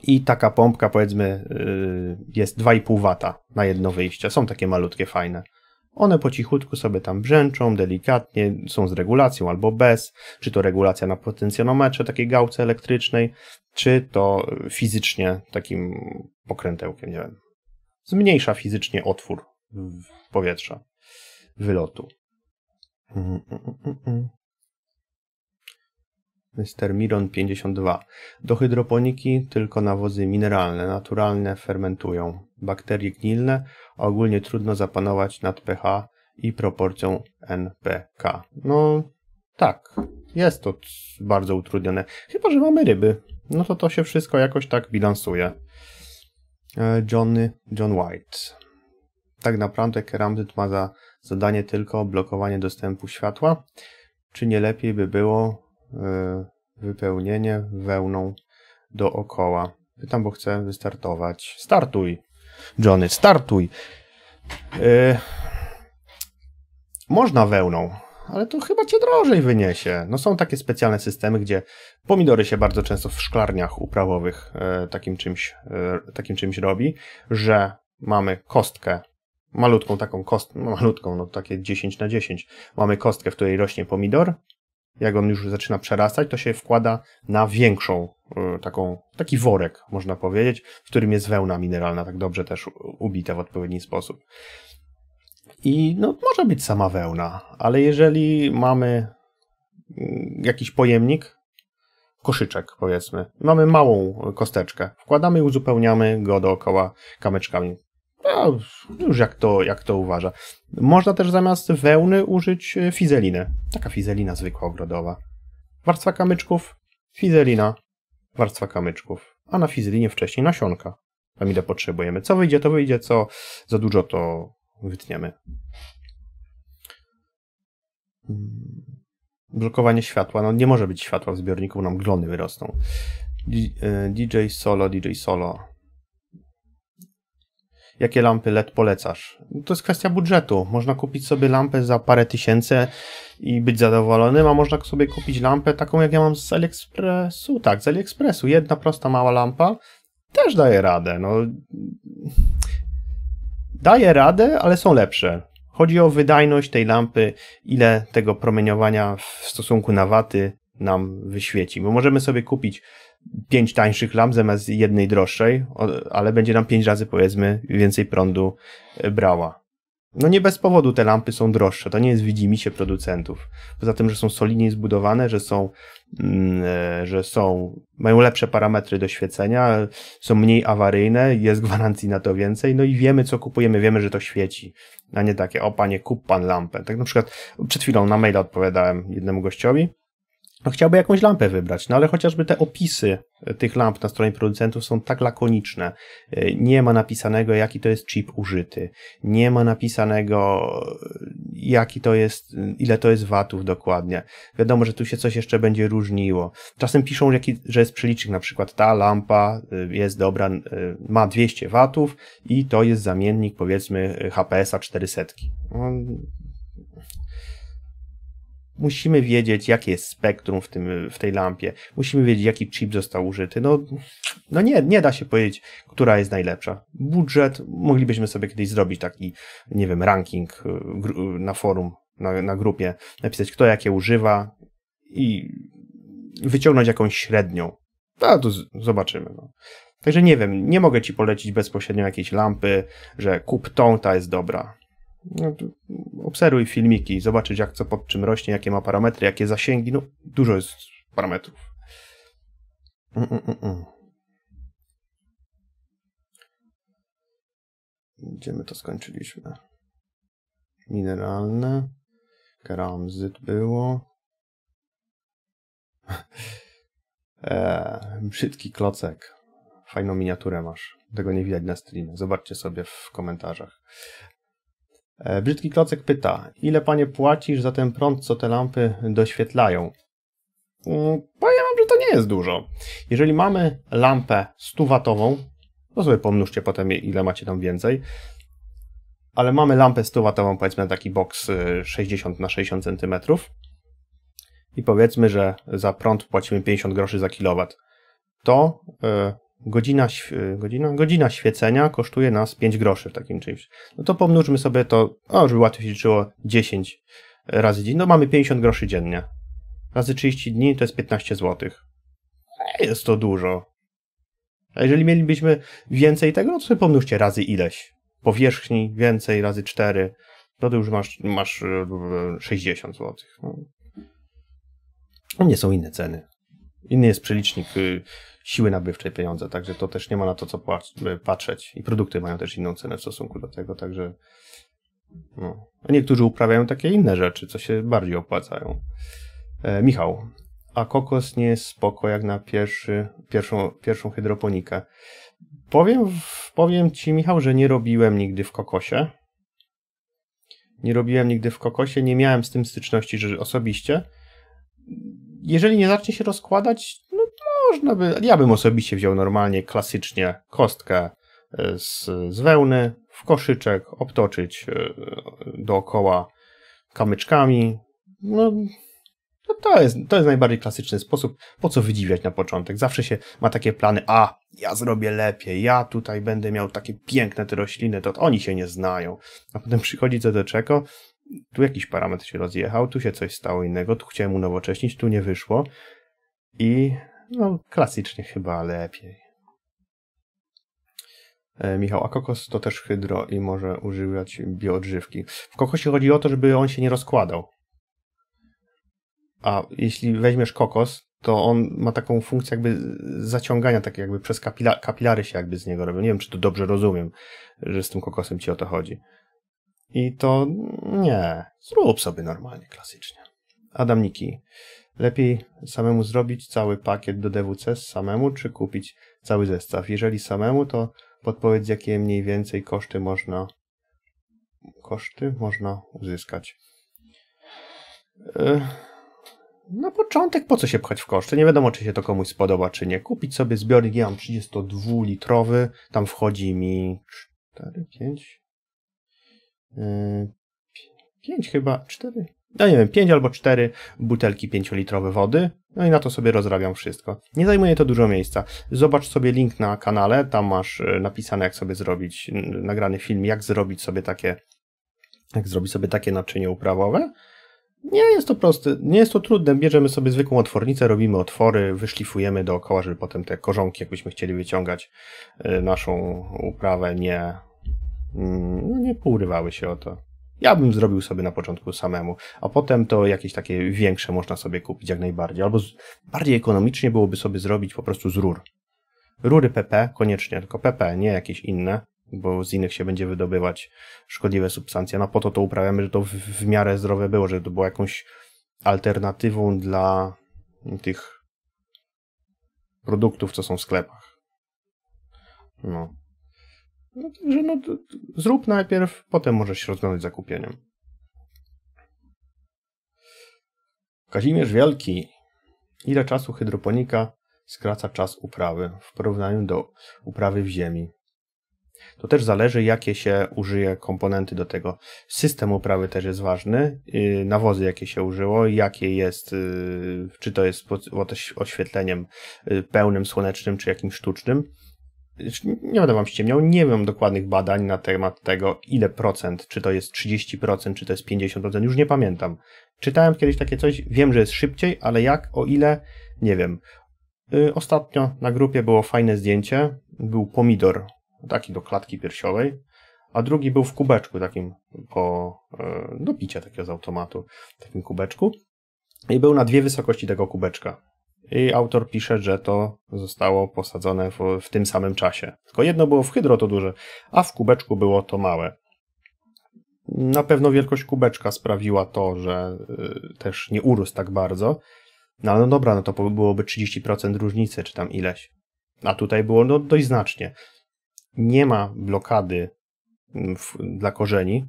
I taka pompka, powiedzmy, y, jest 2,5 W na jedno wyjście. Są takie malutkie, fajne. One po cichutku sobie tam brzęczą, delikatnie, są z regulacją albo bez, czy to regulacja na potencjonometrze, takiej gałce elektrycznej, czy to fizycznie takim pokrętełkiem, nie wiem. Zmniejsza fizycznie otwór powietrza, wylotu. Mr. Miron 52. Do hydroponiki tylko nawozy mineralne, naturalne fermentują bakterie gnilne, a ogólnie trudno zapanować nad pH i proporcją NPK. No tak, jest to bardzo utrudnione. Chyba, że mamy ryby. No to to się wszystko jakoś tak bilansuje. E, Johnny, John White. Tak naprawdę keramzyt ma za zadanie tylko blokowanie dostępu światła. Czy nie lepiej by było e, wypełnienie wełną dookoła? Pytam, bo chcę wystartować. Startuj! Johnny, startuj. Yy, można wełną, ale to chyba cię drożej wyniesie. No są takie specjalne systemy, gdzie pomidory się bardzo często w szklarniach uprawowych y, takim, czymś, y, takim czymś robi, że mamy kostkę, malutką taką kostkę, no malutką, no takie 10 na 10, mamy kostkę, w której rośnie pomidor, jak on już zaczyna przerastać, to się wkłada na większą e, taką, taki worek, można powiedzieć, w którym jest wełna mineralna, tak dobrze też ubita w odpowiedni sposób. I no, może być sama wełna, ale jeżeli mamy mm, jakiś pojemnik, koszyczek powiedzmy, mamy małą kosteczkę, wkładamy i uzupełniamy go dookoła kamyczkami. No, już jak to, jak to uważa. Można też zamiast wełny użyć e, fizelinę. Taka fizelina zwykła, ogrodowa. Warstwa kamyczków, fizelina, warstwa kamyczków. A na fizelinie wcześniej nasionka. Tam ile potrzebujemy. Co wyjdzie, to wyjdzie. Co za dużo, to wytniemy. Hmm. Blokowanie światła. No nie może być światła w zbiorniku, nam glony wyrosną. DJ e, Solo, DJ Solo jakie lampy LED polecasz? No to jest kwestia budżetu. Można kupić sobie lampę za parę tysięcy i być zadowolonym, a można sobie kupić lampę taką, jak ja mam z AliExpressu. Tak, z AliExpressu. Jedna prosta, mała lampa też daje radę. No, daje radę, ale są lepsze. Chodzi o wydajność tej lampy, ile tego promieniowania w stosunku na waty nam wyświeci. Bo możemy sobie kupić pięć tańszych lamp zamiast jednej droższej, ale będzie nam pięć razy powiedzmy więcej prądu e, brała. No nie bez powodu te lampy są droższe, to nie jest widzimy się producentów. Poza tym, że są solidniej zbudowane, że są, mm, e, że są, mają lepsze parametry do świecenia, są mniej awaryjne, jest gwarancji na to więcej, no i wiemy co kupujemy, wiemy, że to świeci, a nie takie, o panie, kup pan lampę. Tak na przykład przed chwilą na maila odpowiadałem jednemu gościowi, no chciałby jakąś lampę wybrać, no ale chociażby te opisy e, tych lamp na stronie producentów są tak lakoniczne. E, nie ma napisanego, jaki to jest chip użyty. Nie ma napisanego, e, jaki to jest, ile to jest watów dokładnie. Wiadomo, że tu się coś jeszcze będzie różniło. Czasem piszą, że jest przelicznik, na przykład ta lampa jest dobra, ma 200 watów i to jest zamiennik powiedzmy HPS-a 400 musimy wiedzieć, jakie jest spektrum w, tym, w tej lampie, musimy wiedzieć, jaki chip został użyty. No, no nie, nie da się powiedzieć, która jest najlepsza. Budżet, moglibyśmy sobie kiedyś zrobić taki, nie wiem, ranking y, na forum, na, na grupie, napisać, kto jakie używa i wyciągnąć jakąś średnią. A to zobaczymy. No. Także nie wiem, nie mogę ci polecić bezpośrednio jakiejś lampy, że kup tą, ta jest dobra. No, obserwuj filmiki, zobaczyć jak co pod czym rośnie, jakie ma parametry, jakie zasięgi, no dużo jest parametrów. Mm, mm, mm. mm. Gdzie my to skończyliśmy? Mineralne. Keramzyt było. eee, brzydki klocek. Fajną miniaturę masz. Tego nie widać na streamie. Zobaczcie sobie w komentarzach. E, brzydki klocek pyta, ile panie płacisz za ten prąd, co te lampy doświetlają? Powiem wam, że to nie jest dużo. Jeżeli mamy lampę 100-watową, to sobie pomnóżcie potem, ile macie tam więcej, ale mamy lampę 100-watową, powiedzmy na taki box 60 y, na 60 cm i powiedzmy, że za prąd płacimy 50 groszy za kilowat, to y, godzina, godzina, godzina świecenia kosztuje nas 5 groszy w takim czymś. No to pomnóżmy sobie to, o, żeby łatwiej się liczyło, 10 razy dzień. No mamy 50 groszy dziennie. Razy 30 dni to jest 15 zł. E, jest to dużo. A jeżeli mielibyśmy więcej tego, no to sobie pomnóżcie razy ileś. Powierzchni więcej, razy 4. No to już masz, masz 60 e, zł. No. no. nie są inne ceny. Inny jest przelicznik y, siły nabywczej pieniądze, także to też nie ma na to co y, patrzeć. I produkty mają też inną cenę w stosunku do tego, także no. A niektórzy uprawiają takie inne rzeczy, co się bardziej opłacają. E, Michał, a kokos nie jest spoko jak na pierwszy, pierwszą, pierwszą hydroponikę. Powiem, powiem Ci, Michał, że nie robiłem nigdy w kokosie. Nie robiłem nigdy w kokosie, nie miałem z tym styczności że osobiście. Jeżeli nie zacznie się rozkładać, można by, ja bym osobiście wziął normalnie, klasycznie kostkę e, z, z wełny w koszyczek, obtoczyć e, dookoła kamyczkami. No, no to, jest, to jest najbardziej klasyczny sposób. Po co wydziwiać na początek? Zawsze się ma takie plany, a ja zrobię lepiej, ja tutaj będę miał takie piękne te rośliny, to oni się nie znają. A potem przychodzi co do czego, tu jakiś parametr się rozjechał, tu się coś stało innego, tu chciałem unowocześnić, tu nie wyszło i no, klasycznie chyba lepiej. E, Michał, a kokos to też hydro i może używać bioodżywki. W kokosie chodzi o to, żeby on się nie rozkładał. A jeśli weźmiesz kokos, to on ma taką funkcję jakby zaciągania, tak jakby przez kapila kapilary się jakby z niego robią. Nie wiem, czy to dobrze rozumiem, że z tym kokosem ci o to chodzi. I to nie. Zrób sobie normalnie, klasycznie. Adam Niki. Lepiej samemu zrobić cały pakiet do DWC samemu, czy kupić cały zestaw. Jeżeli samemu, to podpowiedz, jakie mniej więcej koszty można koszty można uzyskać. Yy, na początek po co się pchać w koszty? Nie wiadomo, czy się to komuś spodoba, czy nie. Kupić sobie zbiornik, ja mam 32-litrowy, tam wchodzi mi 4, 5, 5 chyba, 4, no nie wiem, 5 albo 4 butelki 5-litrowe wody, no i na to sobie rozrabiam wszystko. Nie zajmuje to dużo miejsca. Zobacz sobie link na kanale, tam masz e, napisane jak sobie zrobić, nagrany film, jak zrobić sobie takie, jak zrobić sobie takie naczynie uprawowe. Nie jest to proste, nie jest to trudne. Bierzemy sobie zwykłą otwornicę, robimy otwory, wyszlifujemy dookoła, żeby potem te korzonki, jakbyśmy chcieli wyciągać e, naszą uprawę, nie, mm, no nie pourywały się o to. Ja bym zrobił sobie na początku samemu, a potem to jakieś takie większe można sobie kupić jak najbardziej. Albo z, bardziej ekonomicznie byłoby sobie zrobić po prostu z rur. Rury PP koniecznie, tylko PP, nie jakieś inne, bo z innych się będzie wydobywać szkodliwe substancje. No po to to uprawiamy, że to w, w miarę zdrowe było, żeby to było jakąś alternatywą dla tych produktów, co są w sklepach. No. No, że no, zrób najpierw, potem możesz się rozglądać za kupieniem. Kazimierz Wielki. Ile czasu hydroponika skraca czas uprawy w porównaniu do uprawy w ziemi? To też zależy, jakie się użyje komponenty do tego. System uprawy też jest ważny. Y, nawozy, jakie się użyło, jakie jest, y, czy to jest pod oświetleniem y, pełnym, słonecznym, czy jakimś sztucznym. Znaczy, nie będę wam ściemniał, nie mam dokładnych badań na temat tego, ile procent, czy to jest 30%, czy to jest 50%, już nie pamiętam. Czytałem kiedyś takie coś, wiem, że jest szybciej, ale jak, o ile, nie wiem. Y, ostatnio na grupie było fajne zdjęcie, był pomidor, taki do klatki piersiowej, a drugi był w kubeczku takim po, e, do picia takiego z automatu, w takim kubeczku i był na dwie wysokości tego kubeczka i autor pisze, że to zostało posadzone w, w, tym samym czasie. Tylko jedno było w hydro to duże, a w kubeczku było to małe. Na pewno wielkość kubeczka sprawiła to, że y, też nie urósł tak bardzo. No ale no dobra, no to byłoby 30% różnicy, czy tam ileś. A tutaj było no, dość znacznie. Nie ma blokady mm, w, dla korzeni,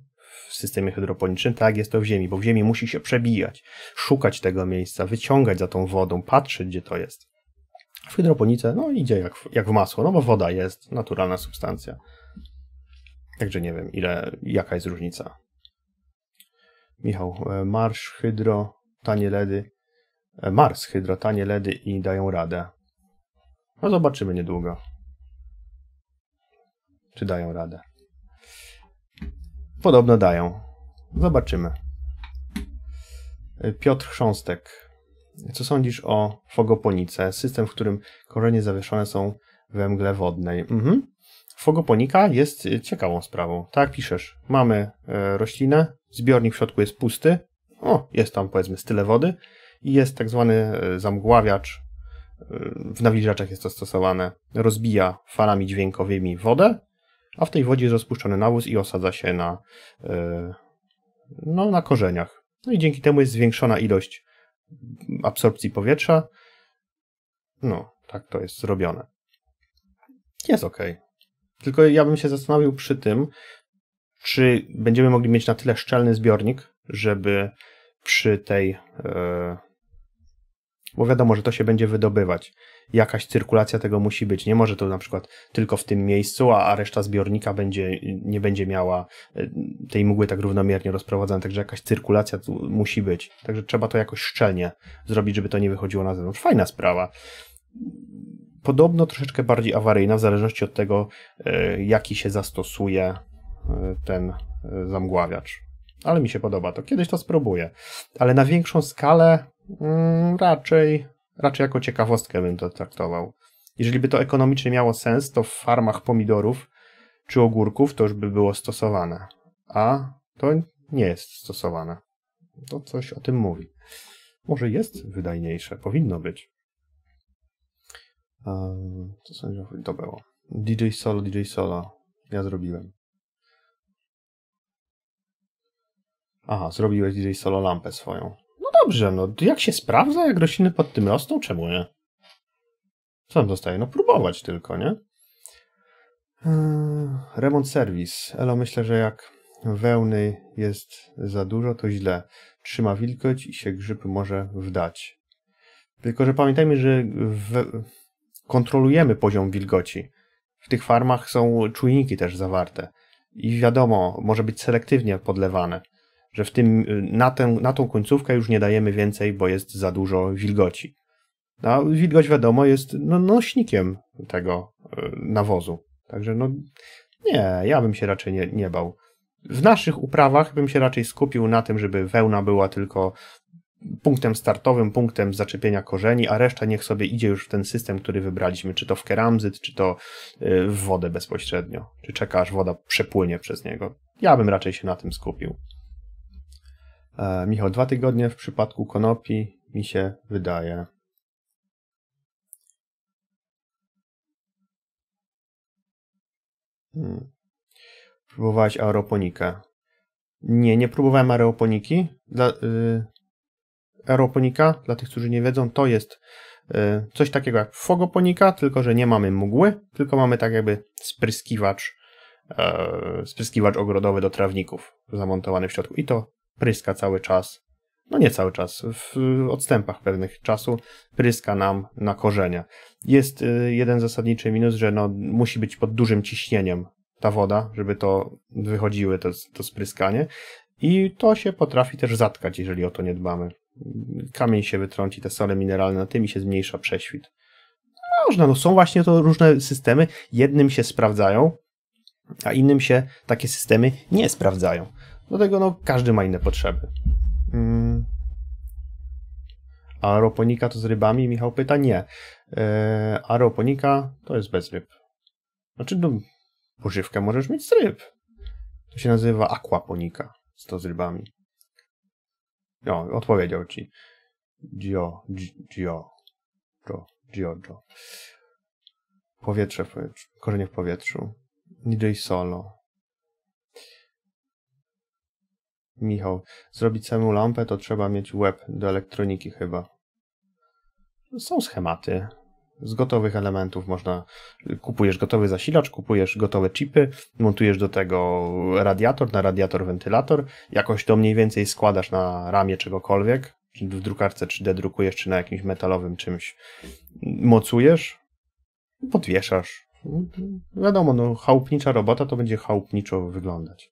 w systemie hydroponicznym, tak jest to w ziemi, bo w ziemi musi się przebijać, szukać tego miejsca, wyciągać za tą wodą, patrzeć, gdzie to jest. W hydroponice no idzie jak w, jak w masło, no bo woda jest naturalna substancja. Także nie wiem, ile, jaka jest różnica. Michał, e, marsz, hydro, tanie ledy. E, Mars, hydro, tanie ledy i dają radę. No zobaczymy niedługo. Czy dają radę podobno dają. Zobaczymy. Piotr Chrząstek. Co sądzisz o fogoponice? System, w którym korzenie zawieszone są we mgle wodnej. Mhm. Fogoponika jest e, ciekawą sprawą. Tak piszesz. Mamy e, roślinę, zbiornik w środku jest pusty. O, jest tam powiedzmy style wody i jest tak zwany e, zamgławiacz. W nawilżaczach jest to stosowane. Rozbija falami dźwiękowymi wodę a w tej wodzie jest rozpuszczony nawóz i osadza się na, e, no, na korzeniach. No i dzięki temu jest zwiększona ilość absorpcji powietrza. No, tak to jest zrobione. Jest ok. Tylko ja bym się zastanowił przy tym, czy będziemy mogli mieć na tyle szczelny zbiornik, żeby przy tej e, bo wiadomo, że to się będzie wydobywać. Jakaś cyrkulacja tego musi być. Nie może to na przykład tylko w tym miejscu, a, a reszta zbiornika będzie, nie będzie miała e, tej mgły tak równomiernie rozprowadzane, także jakaś cyrkulacja musi być. Także trzeba to jakoś szczelnie zrobić, żeby to nie wychodziło na zewnątrz. Fajna sprawa podobno troszeczkę bardziej awaryjna, w zależności od tego, e, jaki się zastosuje e, ten zamgławiacz. Ale mi się podoba to. Kiedyś to spróbuję. Ale na większą skalę Mm, raczej, raczej jako ciekawostkę bym to traktował. Jeżeli by to ekonomicznie miało sens, to w farmach pomidorów czy ogórków to już by było stosowane. A to nie jest stosowane. To coś o tym mówi. Może jest wydajniejsze, powinno być. Um, co sądzę, to było. DJ Solo, DJ Solo. Ja zrobiłem. Aha, zrobiłeś DJ Solo lampę swoją dobrze, no jak się sprawdza, jak rośliny pod tym rosną, czemu nie? Co nam zostaje? No próbować tylko, nie? Eee, remont serwis. Elo, myślę, że jak wełny jest za dużo, to źle. Trzyma wilgoć i się grzyb może wdać. Tylko, że pamiętajmy, że w... kontrolujemy poziom wilgoci. W tych farmach są czujniki też zawarte. I wiadomo, może być selektywnie podlewane że w tym, y, na, tę, na tą końcówkę już nie dajemy więcej, bo jest za dużo wilgoci. A wilgoć wiadomo jest no, nośnikiem tego y, nawozu. Także no nie, ja bym się raczej nie, nie bał. W naszych uprawach bym się raczej skupił na tym, żeby wełna była tylko punktem startowym, punktem zaczepienia korzeni, a reszta niech sobie idzie już w ten system, który wybraliśmy, czy to w keramzyt, czy to y, w wodę bezpośrednio, czy czeka aż woda przepłynie przez niego. Ja bym raczej się na tym skupił. E, Michał, dwa tygodnie w przypadku konopi mi się wydaje. Hmm. Próbowałeś aeroponikę. Nie, nie próbowałem aeroponiki. Dla, y, aeroponika, dla tych, którzy nie wiedzą, to jest y, coś takiego jak fogoponika, tylko że nie mamy mgły, tylko mamy tak jakby spryskiwacz, e, spryskiwacz ogrodowy do trawników zamontowany w środku. I to pryska cały czas. No nie cały czas, w odstępach pewnych czasu pryska nam na korzenie. Jest y, jeden zasadniczy minus, że no, musi być pod dużym ciśnieniem ta woda, żeby to wychodziły to, to spryskanie. I to się potrafi też zatkać, jeżeli o to nie dbamy. Kamień się wytrąci, te sole mineralne na tym i się zmniejsza prześwit. Można, no są właśnie to różne systemy. Jednym się sprawdzają, a innym się takie systemy nie sprawdzają. Do tego no, każdy ma inne potrzeby. Mm. A aeroponika to z rybami? Michał pyta. Nie. E, aeroponika to jest bez ryb. Znaczy, no, pożywkę możesz mieć z ryb. To się nazywa aquaponika. To z rybami. No, odpowiedział ci. Gio, gio, gio, gio, gio. Powietrze, w powietrzu, korzenie w powietrzu. DJ Solo. Michał, zrobić samą lampę to trzeba mieć łeb do elektroniki chyba. Są schematy. Z gotowych elementów można. Kupujesz gotowy zasilacz, kupujesz gotowe chipy, montujesz do tego radiator, na radiator wentylator, jakoś to mniej więcej składasz na ramię czegokolwiek, czy w drukarce 3D drukujesz, czy na jakimś metalowym czymś. Mocujesz, podwieszasz. No, wiadomo, no, chałupnicza robota to będzie chałupniczo wyglądać.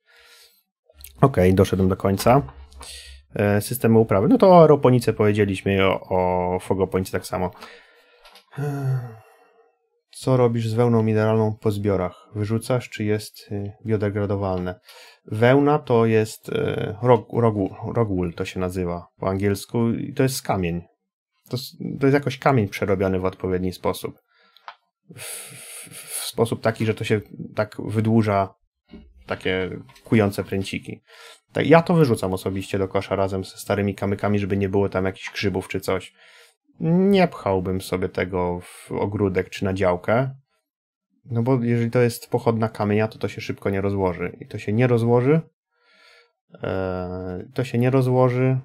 Ok, doszedłem do końca. E, Systemy uprawy. No to o aeroponice powiedzieliśmy, o, o fogoponice tak samo. E, co robisz z wełną mineralną po zbiorach? Wyrzucasz, czy jest y, biodegradowalne? Wełna to jest e, rog, rog, to się nazywa po angielsku, i to jest kamień. To, to jest jakoś kamień przerobiony w odpowiedni sposób. W, w, w, sposób taki, że to się tak wydłuża takie kujące pręciki. Tak, ja to wyrzucam osobiście do kosza razem ze starymi kamykami, żeby nie było tam jakichś grzybów czy coś. Nie pchałbym sobie tego w ogródek czy na działkę, no bo jeżeli to jest pochodna kamienia, to to się szybko nie rozłoży. I to się nie rozłoży, e, to się nie rozłoży,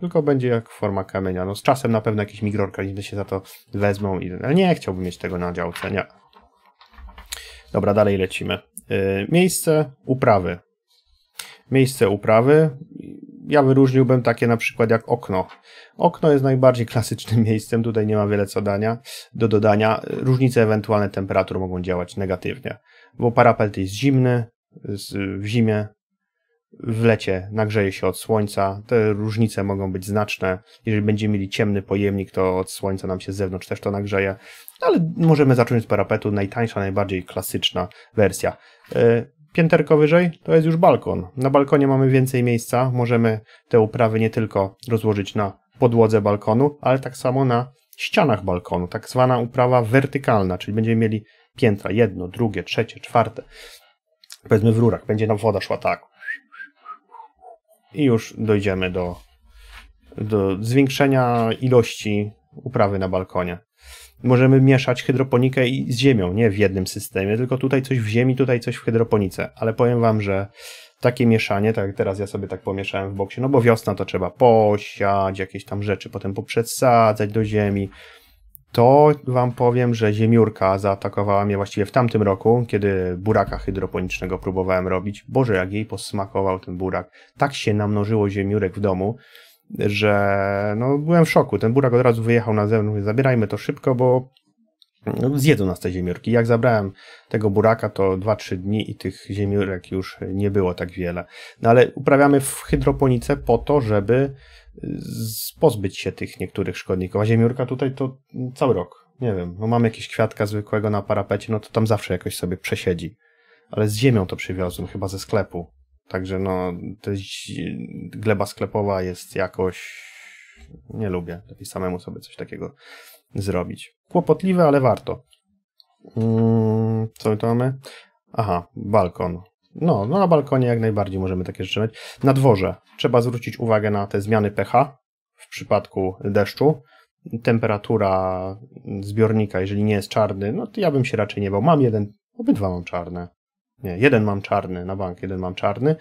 tylko będzie jak forma kamienia. No z czasem na pewno jakieś mikroorganizmy się za to wezmą, ale nie chciałbym mieć tego na działce, nie. Dobra, dalej lecimy. Y, miejsce uprawy. Miejsce uprawy. Ja wyróżniłbym takie na przykład jak okno. Okno jest najbardziej klasycznym miejscem, tutaj nie ma wiele co dania, do dodania. Różnice ewentualne temperatur mogą działać negatywnie, bo parapet jest zimny, w zimie w lecie nagrzeje się od słońca. Te różnice mogą być znaczne. Jeżeli będziemy mieli ciemny pojemnik, to od słońca nam się z zewnątrz też to nagrzeje. Ale możemy zacząć z parapetu. Najtańsza, najbardziej klasyczna wersja. E, pięterko wyżej to jest już balkon. Na balkonie mamy więcej miejsca. Możemy te uprawy nie tylko rozłożyć na podłodze balkonu, ale tak samo na ścianach balkonu. Tak zwana uprawa wertykalna, czyli będziemy mieli piętra jedno, drugie, trzecie, czwarte. Powiedzmy w rurach, będzie nam woda szła tak i już dojdziemy do, do zwiększenia ilości uprawy na balkonie. Możemy mieszać hydroponikę i z ziemią, nie w jednym systemie, tylko tutaj coś w ziemi, tutaj coś w hydroponice. Ale powiem Wam, że takie mieszanie, tak jak teraz ja sobie tak pomieszałem w boksie, no bo wiosna to trzeba posiać, jakieś tam rzeczy potem poprzesadzać do ziemi, to wam powiem, że ziemiurka zaatakowała mnie właściwie w tamtym roku, kiedy buraka hydroponicznego próbowałem robić. Boże, jak jej posmakował ten burak. Tak się namnożyło ziemiurek w domu, że no, byłem w szoku. Ten burak od razu wyjechał na zewnątrz. zabierajmy to szybko, bo no, zjedzą nas te ziemiurki. Jak zabrałem tego buraka, to 2-3 dni i tych ziemiurek już nie było tak wiele. No ale uprawiamy w hydroponice po to, żeby pozbyć się tych niektórych szkodników. A ziemiurka tutaj to cały rok. Nie wiem, no mamy jakieś kwiatka zwykłego na parapecie, no to tam zawsze jakoś sobie przesiedzi. Ale z ziemią to przywiozłem, chyba ze sklepu. Także no, te gleba sklepowa jest jakoś... Nie lubię. Lepiej samemu sobie coś takiego zrobić. Kłopotliwe, ale warto. Mm, co to mamy? Aha, balkon. No, no na balkonie jak najbardziej możemy takie rzeczy mieć. Na dworze trzeba zwrócić uwagę na te zmiany pH w przypadku deszczu. Temperatura zbiornika, jeżeli nie jest czarny, no to ja bym się raczej nie bał. Mam jeden, obydwa mam czarne. Nie, jeden mam czarny na bank, jeden mam czarny.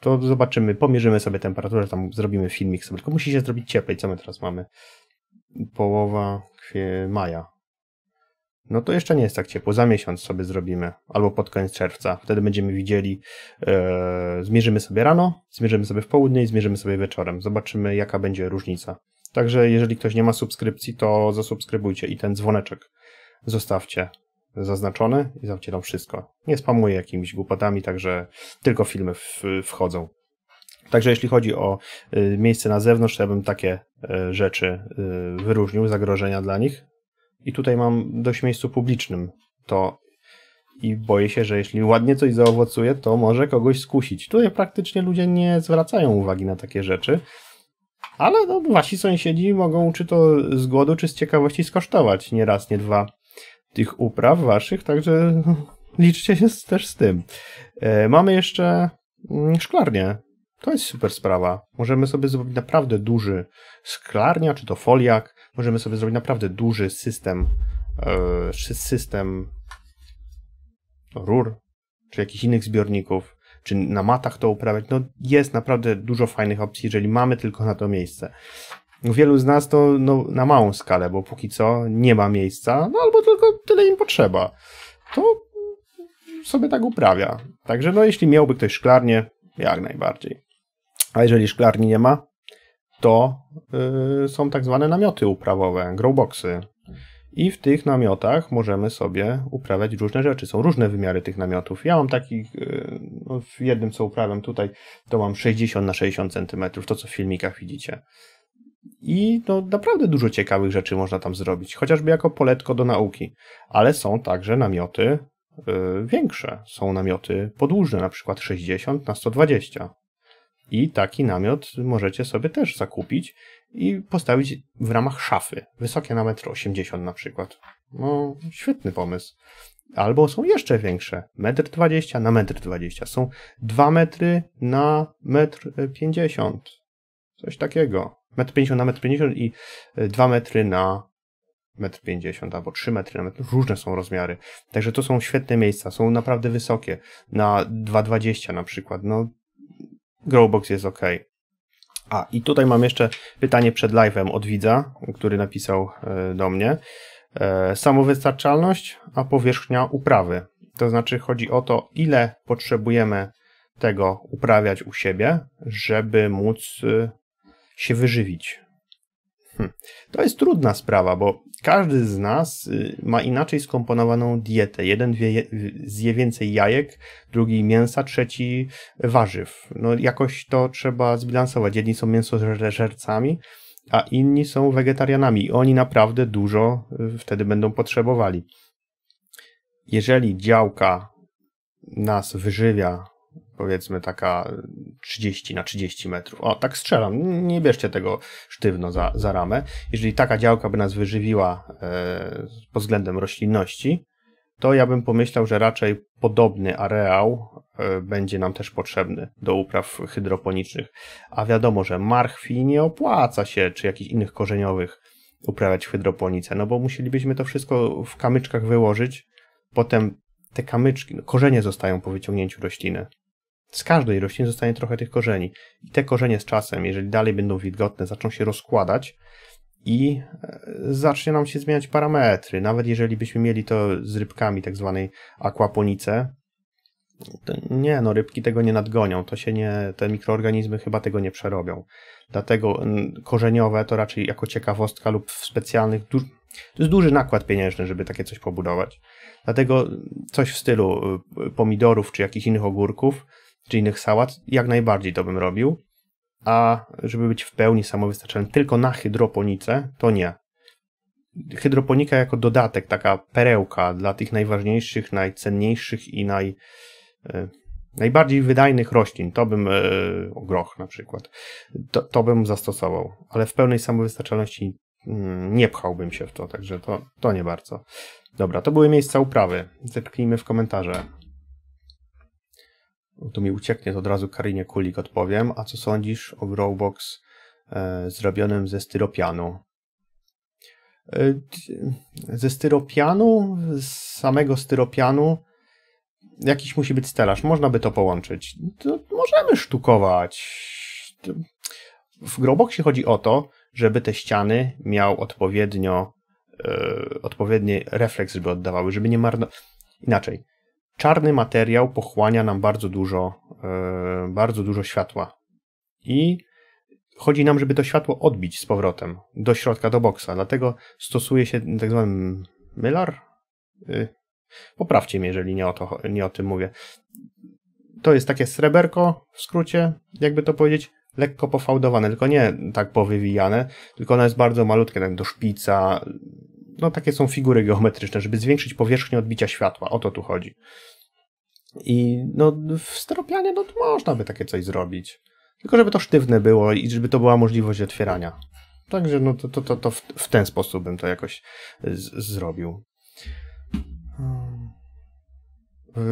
To zobaczymy, pomierzymy sobie temperaturę, tam zrobimy filmik sobie. Tylko musi się zrobić cieplej, co my teraz mamy? Połowa maja no to jeszcze nie jest tak ciepło. Za miesiąc sobie zrobimy, albo pod koniec czerwca. Wtedy będziemy widzieli, e, zmierzymy sobie rano, zmierzymy sobie w południe i zmierzymy sobie wieczorem. Zobaczymy, jaka będzie różnica. Także jeżeli ktoś nie ma subskrypcji, to zasubskrybujcie i ten dzwoneczek zostawcie zaznaczony i zawcie wszystko. Nie spamuję jakimiś głupotami, także tylko filmy w, wchodzą. Także jeśli chodzi o e, miejsce na zewnątrz, to ja bym takie e, rzeczy wyróżnił, zagrożenia dla nich, i tutaj mam dość miejscu publicznym to i boję się, że jeśli ładnie coś zaowocuje, to może kogoś skusić. Tutaj praktycznie ludzie nie zwracają uwagi na takie rzeczy, ale no, wasi sąsiedzi mogą czy to z głodu, czy z ciekawości skosztować nie raz, nie dwa tych upraw waszych, także liczcie się też z tym. E, mamy jeszcze mm, szklarnię to jest super sprawa. Możemy sobie zrobić naprawdę duży sklarnia, czy to foliak. Możemy sobie zrobić naprawdę duży system, yy, system rur, czy jakichś innych zbiorników, czy na matach to uprawiać. No jest naprawdę dużo fajnych opcji, jeżeli mamy tylko na to miejsce. Wielu z nas to no, na małą skalę, bo póki co nie ma miejsca, no albo tylko tyle im potrzeba. To sobie tak uprawia. Także no, jeśli miałby ktoś szklarnię, jak najbardziej. A jeżeli szklarni nie ma, to yy, są tak zwane namioty uprawowe, growboxy. I w tych namiotach możemy sobie uprawiać różne rzeczy. Są różne wymiary tych namiotów. Ja mam takich, y, no, w jednym co uprawiam tutaj, to mam 60 na 60 cm, to co w filmikach widzicie. I no, naprawdę dużo ciekawych rzeczy można tam zrobić, chociażby jako poletko do nauki. Ale są także namioty yy, większe. Są namioty podłużne, na przykład 60 na 120 i taki namiot możecie sobie też zakupić i postawić w ramach szafy, wysokie na 1,80 m na przykład. No, świetny pomysł. Albo są jeszcze większe, 1,20 m na 1,20 m. Są 2 metry na 1,50 m. Coś takiego. 1,50 m na 1,50 m i 2 e, metry na 1,50 m albo 3 metry na metr. Różne są rozmiary. Także to są świetne miejsca, są naprawdę wysokie. Na 2,20 na przykład. No, Growbox jest ok. A, i tutaj mam jeszcze pytanie przed live'em od widza, który napisał e, do mnie. E, samowystarczalność, a powierzchnia uprawy. To znaczy chodzi o to, ile potrzebujemy tego uprawiać u siebie, żeby móc e, się wyżywić. Hm. To jest trudna sprawa, bo każdy z nas y, ma inaczej skomponowaną dietę. Jeden wie, zje więcej jajek, drugi mięsa, trzeci warzyw. No jakoś to trzeba zbilansować. Jedni są mięsożercami, a inni są wegetarianami. I oni naprawdę dużo y, wtedy będą potrzebowali. Jeżeli działka nas wyżywia powiedzmy taka 30 na 30 metrów. O, tak strzelam, nie bierzcie tego sztywno za, za ramę. Jeżeli taka działka by nas wyżywiła e, pod względem roślinności, to ja bym pomyślał, że raczej podobny areał e, będzie nam też potrzebny do upraw hydroponicznych. A wiadomo, że marchwi nie opłaca się, czy jakichś innych korzeniowych uprawiać w hydroponice, no bo musielibyśmy to wszystko w kamyczkach wyłożyć, potem te kamyczki, no, korzenie zostają po wyciągnięciu rośliny. Z każdej rośliny zostanie trochę tych korzeni. I te korzenie z czasem, jeżeli dalej będą wilgotne, zaczną się rozkładać i e, zacznie nam się zmieniać parametry. Nawet jeżeli byśmy mieli to z rybkami, tak zwanej akwaponice, nie, no rybki tego nie nadgonią, to się nie, te mikroorganizmy chyba tego nie przerobią. Dlatego korzeniowe to raczej jako ciekawostka lub w specjalnych, to jest duży nakład pieniężny, żeby takie coś pobudować. Dlatego coś w stylu y, pomidorów czy jakichś innych ogórków, czy innych sałat, jak najbardziej to bym robił. A żeby być w pełni samowystarczalny, tylko na hydroponice, to nie. Hydroponika jako dodatek, taka perełka dla tych najważniejszych, najcenniejszych i naj, y, najbardziej wydajnych roślin. To bym, y, groch na przykład, to, to bym zastosował. Ale w pełnej samowystarczalności mm, nie pchałbym się w to, także to, to nie bardzo. Dobra, to były miejsca uprawy. Zerknijmy w komentarze tu mi ucieknie, to od razu Karinie Kulik odpowiem. A co sądzisz o Growbox e, zrobionym ze styropianu? E, ze styropianu, z samego styropianu, jakiś musi być stelaż. Można by to połączyć. To możemy sztukować. W Growboxie chodzi o to, żeby te ściany miał odpowiednio, e, odpowiedni refleks, żeby oddawały, żeby nie marno... Inaczej, czarny materiał pochłania nam bardzo dużo, e, bardzo dużo światła. I chodzi nam, żeby to światło odbić z powrotem do środka, do boksa. Dlatego stosuje się tak zwany mylar. E, poprawcie mnie, jeżeli nie o, to, nie o tym mówię. To jest takie sreberko, w skrócie, jakby to powiedzieć, lekko pofałdowane, tylko nie tak powywijane, tylko ono jest bardzo malutkie, tak do szpica, no takie są figury geometryczne, żeby zwiększyć powierzchnię odbicia światła. O to tu chodzi. I no, w stropianie, no, można by takie coś zrobić. Tylko żeby to sztywne było i żeby to była możliwość otwierania. Także no, to, to, to, to w, w, ten sposób bym to jakoś y, z, zrobił. Hmm.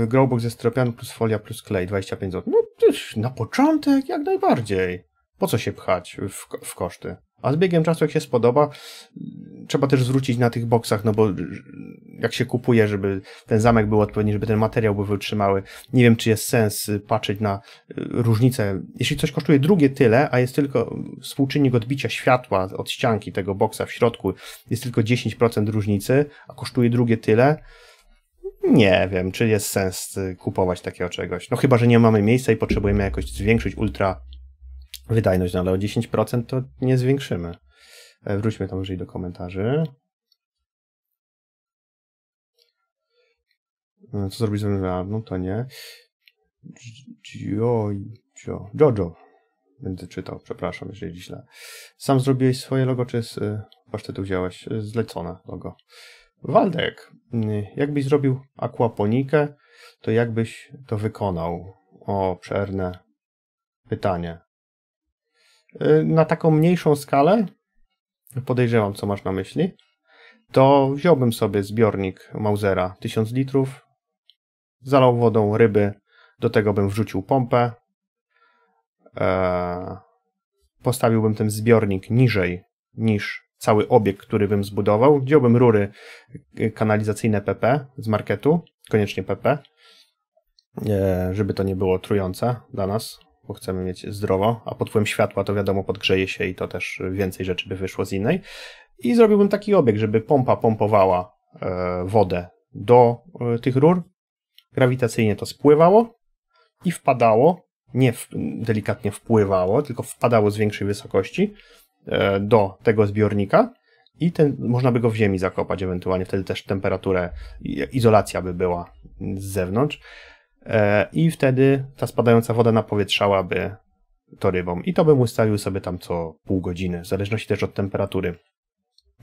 Y, Growbox ze stropianu plus folia plus klej 25 zł. No na początek jak najbardziej. Po co się pchać w, w koszty? A z biegiem czasu, jak się spodoba, trzeba też zwrócić na tych boksach, no bo jak się kupuje, żeby ten zamek był odpowiedni, żeby ten materiał był wytrzymały. Nie wiem, czy jest sens y, patrzeć na y, różnicę. Jeśli coś kosztuje drugie tyle, a jest tylko współczynnik odbicia światła od ścianki tego boksa w środku, jest tylko 10% różnicy, a kosztuje drugie tyle, nie wiem, czy jest sens y, kupować takiego czegoś. No chyba, że nie mamy miejsca i potrzebujemy jakoś zwiększyć ultra wydajność, no ale o 10% to nie zwiększymy. E, wróćmy tam wyżej do komentarzy. E, co zrobić z no to nie. Jojo. Jojo. Będę czytał, przepraszam, jeżeli źle. Sam zrobiłeś swoje logo, czy z e, pasztetu wziąłeś? Zlecone logo. Waldek, mm, jakbyś zrobił akwaponikę, to jakbyś to wykonał? O, obszerne pytanie. Y, na taką mniejszą skalę, podejrzewam co masz na myśli, to wziąłbym sobie zbiornik Mausera 1000 litrów, zalał wodą ryby, do tego bym wrzucił pompę, e, postawiłbym ten zbiornik niżej niż cały obiekt, który bym zbudował. Wziąłbym rury y, kanalizacyjne PP z marketu, koniecznie PP, e, żeby to nie było trujące dla nas bo chcemy mieć zdrowo, a pod wpływem światła to wiadomo podgrzeje się i to też więcej rzeczy by wyszło z innej. I zrobiłbym taki obieg, żeby pompa pompowała e, wodę do e, tych rur, grawitacyjnie to spływało i wpadało, nie w, delikatnie wpływało, tylko wpadało z większej wysokości e, do tego zbiornika i ten, można by go w ziemi zakopać, ewentualnie wtedy też temperaturę, izolacja by była z zewnątrz. E, i wtedy ta spadająca woda napowietrzałaby to rybą I to bym ustawił sobie tam co pół godziny, w zależności też od temperatury,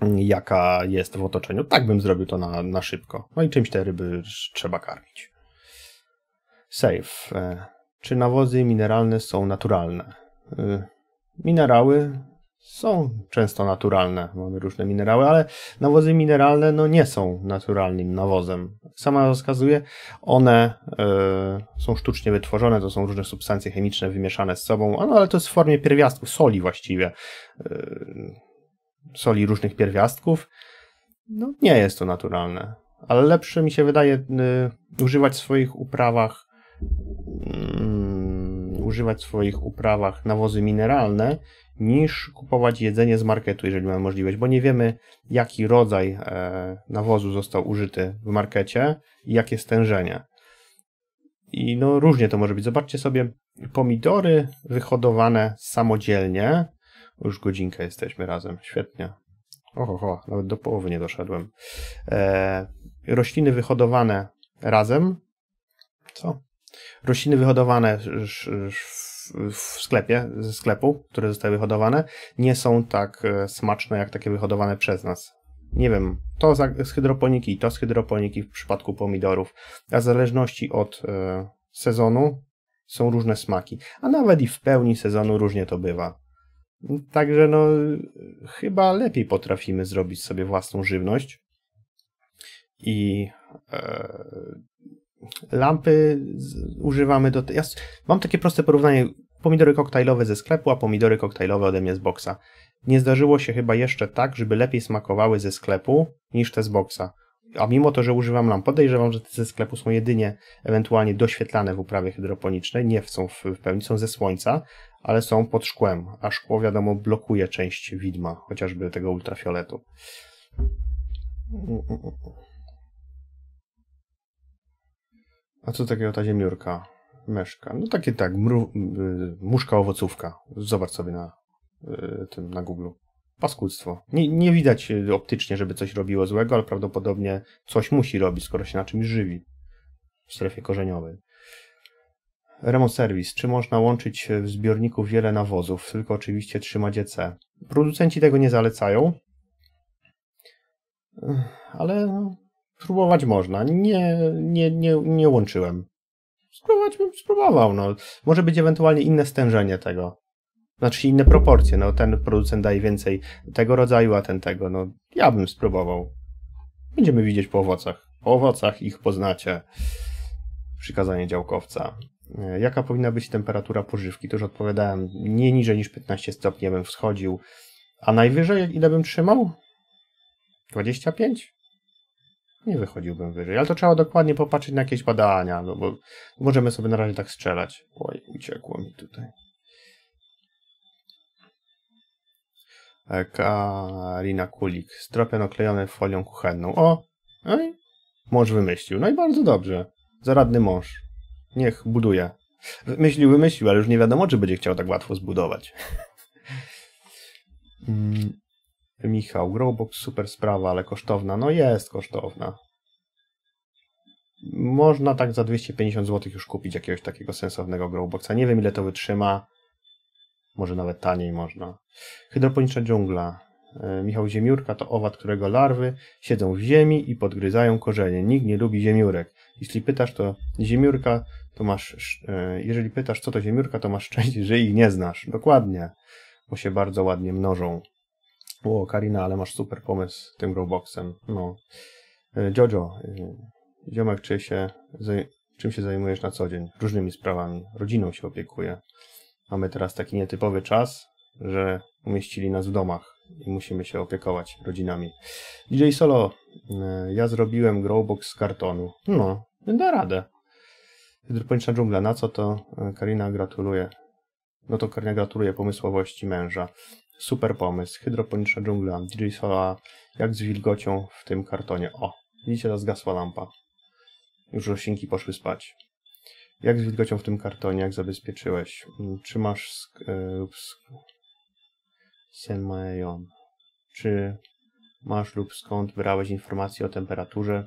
mm, jaka jest w otoczeniu. Tak bym zrobił to na, na szybko. No i czymś te ryby trzeba karmić. Safe. E, czy nawozy mineralne są naturalne? E, minerały są często naturalne. Mamy różne minerały, ale nawozy mineralne no, nie są naturalnym nawozem. Sama wskazuje, one y, są sztucznie wytworzone, to są różne substancje chemiczne wymieszane z sobą, no, ale to jest w formie pierwiastków, soli właściwie. Y, soli różnych pierwiastków. No, nie jest to naturalne. Ale lepsze mi się wydaje y, używać w swoich uprawach mm, używać w swoich uprawach nawozy mineralne, niż kupować jedzenie z marketu, jeżeli mamy możliwość, bo nie wiemy, jaki rodzaj e, nawozu został użyty w markecie i jakie stężenie. I no różnie to może być. Zobaczcie sobie pomidory wyhodowane samodzielnie. Już godzinkę jesteśmy razem, świetnie. Oho, nawet do połowy nie doszedłem. E, rośliny wyhodowane razem. Co? Rośliny wyhodowane w sklepie, ze sklepu, które zostały wyhodowane, nie są tak e, smaczne jak takie wyhodowane przez nas. Nie wiem, to z hydroponiki, to z hydroponiki w przypadku pomidorów, a w zależności od e, sezonu są różne smaki, a nawet i w pełni sezonu różnie to bywa. Także no, chyba lepiej potrafimy zrobić sobie własną żywność i e, lampy używamy do... Ja mam takie proste porównanie. Pomidory koktajlowe ze sklepu, a pomidory koktajlowe ode mnie z boksa. Nie zdarzyło się chyba jeszcze tak, żeby lepiej smakowały ze sklepu niż te z boksa. A mimo to, że używam lamp, podejrzewam, że te ze sklepu są jedynie ewentualnie doświetlane w uprawie hydroponicznej, nie są w pełni, są ze słońca, ale są pod szkłem, a szkło wiadomo blokuje część widma, chociażby tego ultrafioletu. Mm, mm, mm, A co takiego ta ziemniurka? Meszka. No takie tak, mru, y, muszka owocówka. Zobacz sobie na y, tym, na Google. Paskudztwo. Nie, nie widać y, optycznie, żeby coś robiło złego, ale prawdopodobnie coś musi robić, skoro się na czymś żywi. W strefie korzeniowej. Remote Service. Czy można łączyć y, w zbiorniku wiele nawozów, tylko oczywiście trzymać EC? Producenci tego nie zalecają, ale no, spróbować można. Nie, nie, nie, nie łączyłem. Spróbować bym spróbował, no. Może być ewentualnie inne stężenie tego. Znaczy inne proporcje, no ten producent daje więcej tego rodzaju, a ten tego, no ja bym spróbował. Będziemy widzieć po owocach. Po owocach ich poznacie. Przykazanie działkowca. E, jaka powinna być temperatura pożywki? To już odpowiadałem. Nie niżej niż 15 stopni ja bym wschodził. A najwyżej ile bym trzymał? 25? nie wychodziłbym wyżej. Ale to trzeba dokładnie popatrzeć na jakieś badania, no bo możemy sobie na razie tak strzelać. Oj, uciekło mi tutaj. E, Karina Kulik. Stropy oklejony folią kuchenną. O! No i mąż wymyślił. No i bardzo dobrze. Zaradny mąż. Niech buduje. Myślił, wymyślił, ale już nie wiadomo, czy będzie chciał tak łatwo zbudować. mm. Michał, Growbox super sprawa, ale kosztowna. No jest kosztowna. Można tak za 250 zł już kupić jakiegoś takiego sensownego Growboxa. Nie wiem ile to wytrzyma. Może nawet taniej można. Hydroponiczna dżungla. E, Michał Ziemiurka to owad, którego larwy siedzą w ziemi i podgryzają korzenie. Nikt nie lubi ziemiurek. Jeśli pytasz to ziemiurka, to masz, e, jeżeli pytasz co to ziemiurka, to masz szczęście, że ich nie znasz. Dokładnie, bo się bardzo ładnie mnożą. O, Karina, ale masz super pomysł z tym growboxem. No. E, Jojo, e, ziomek, czy się, czym się zajmujesz na co dzień? Różnymi sprawami. Rodziną się opiekuję. Mamy teraz taki nietypowy czas, że umieścili nas w domach i musimy się opiekować rodzinami. DJ Solo, e, ja zrobiłem growbox z kartonu. No, da radę. Hydroponiczna dżungla, na co to? Karina, gratuluje. No to Karina gratuluje pomysłowości męża. Super pomysł. Hydroponiczna dżungla. DJ Sola jak z wilgocią w tym kartonie. O, widzicie, ta zgasła lampa. Już roślinki poszły spać. Jak z wilgocią w tym kartonie, jak zabezpieczyłeś? Czy mm, masz... Sk e, Senmaeon. Czy masz lub skąd brałeś informacje o temperaturze,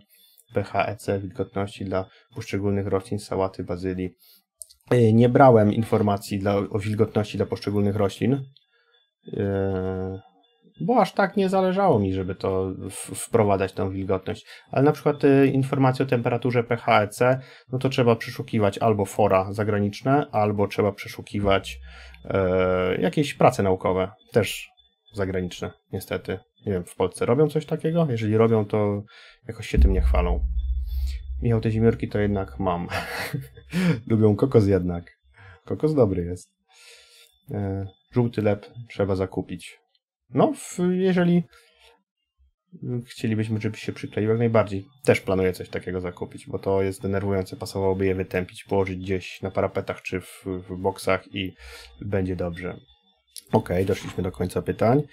pH, EC, wilgotności dla poszczególnych roślin, sałaty, bazylii? E, nie brałem informacji dla, o wilgotności dla poszczególnych roślin. Yy, bo aż tak nie zależało mi, żeby to wprowadzać tą wilgotność. Ale na przykład y, informacje o temperaturze PHEC, no to trzeba przeszukiwać albo fora zagraniczne, albo trzeba przeszukiwać y, jakieś prace naukowe, też zagraniczne, niestety. Nie wiem, w Polsce robią coś takiego? Jeżeli robią, to jakoś się tym nie chwalą. Michał, te zimiorki to jednak mam. Lubią kokos jednak. Kokos dobry jest. Y, żółty lep trzeba zakupić. No, jeżeli chcielibyśmy, żeby się przykleił jak najbardziej. Też planuję coś takiego zakupić, bo to jest denerwujące. Pasowałoby je wytępić, położyć gdzieś na parapetach czy w, w boksach i będzie dobrze. Ok, doszliśmy do końca pytań.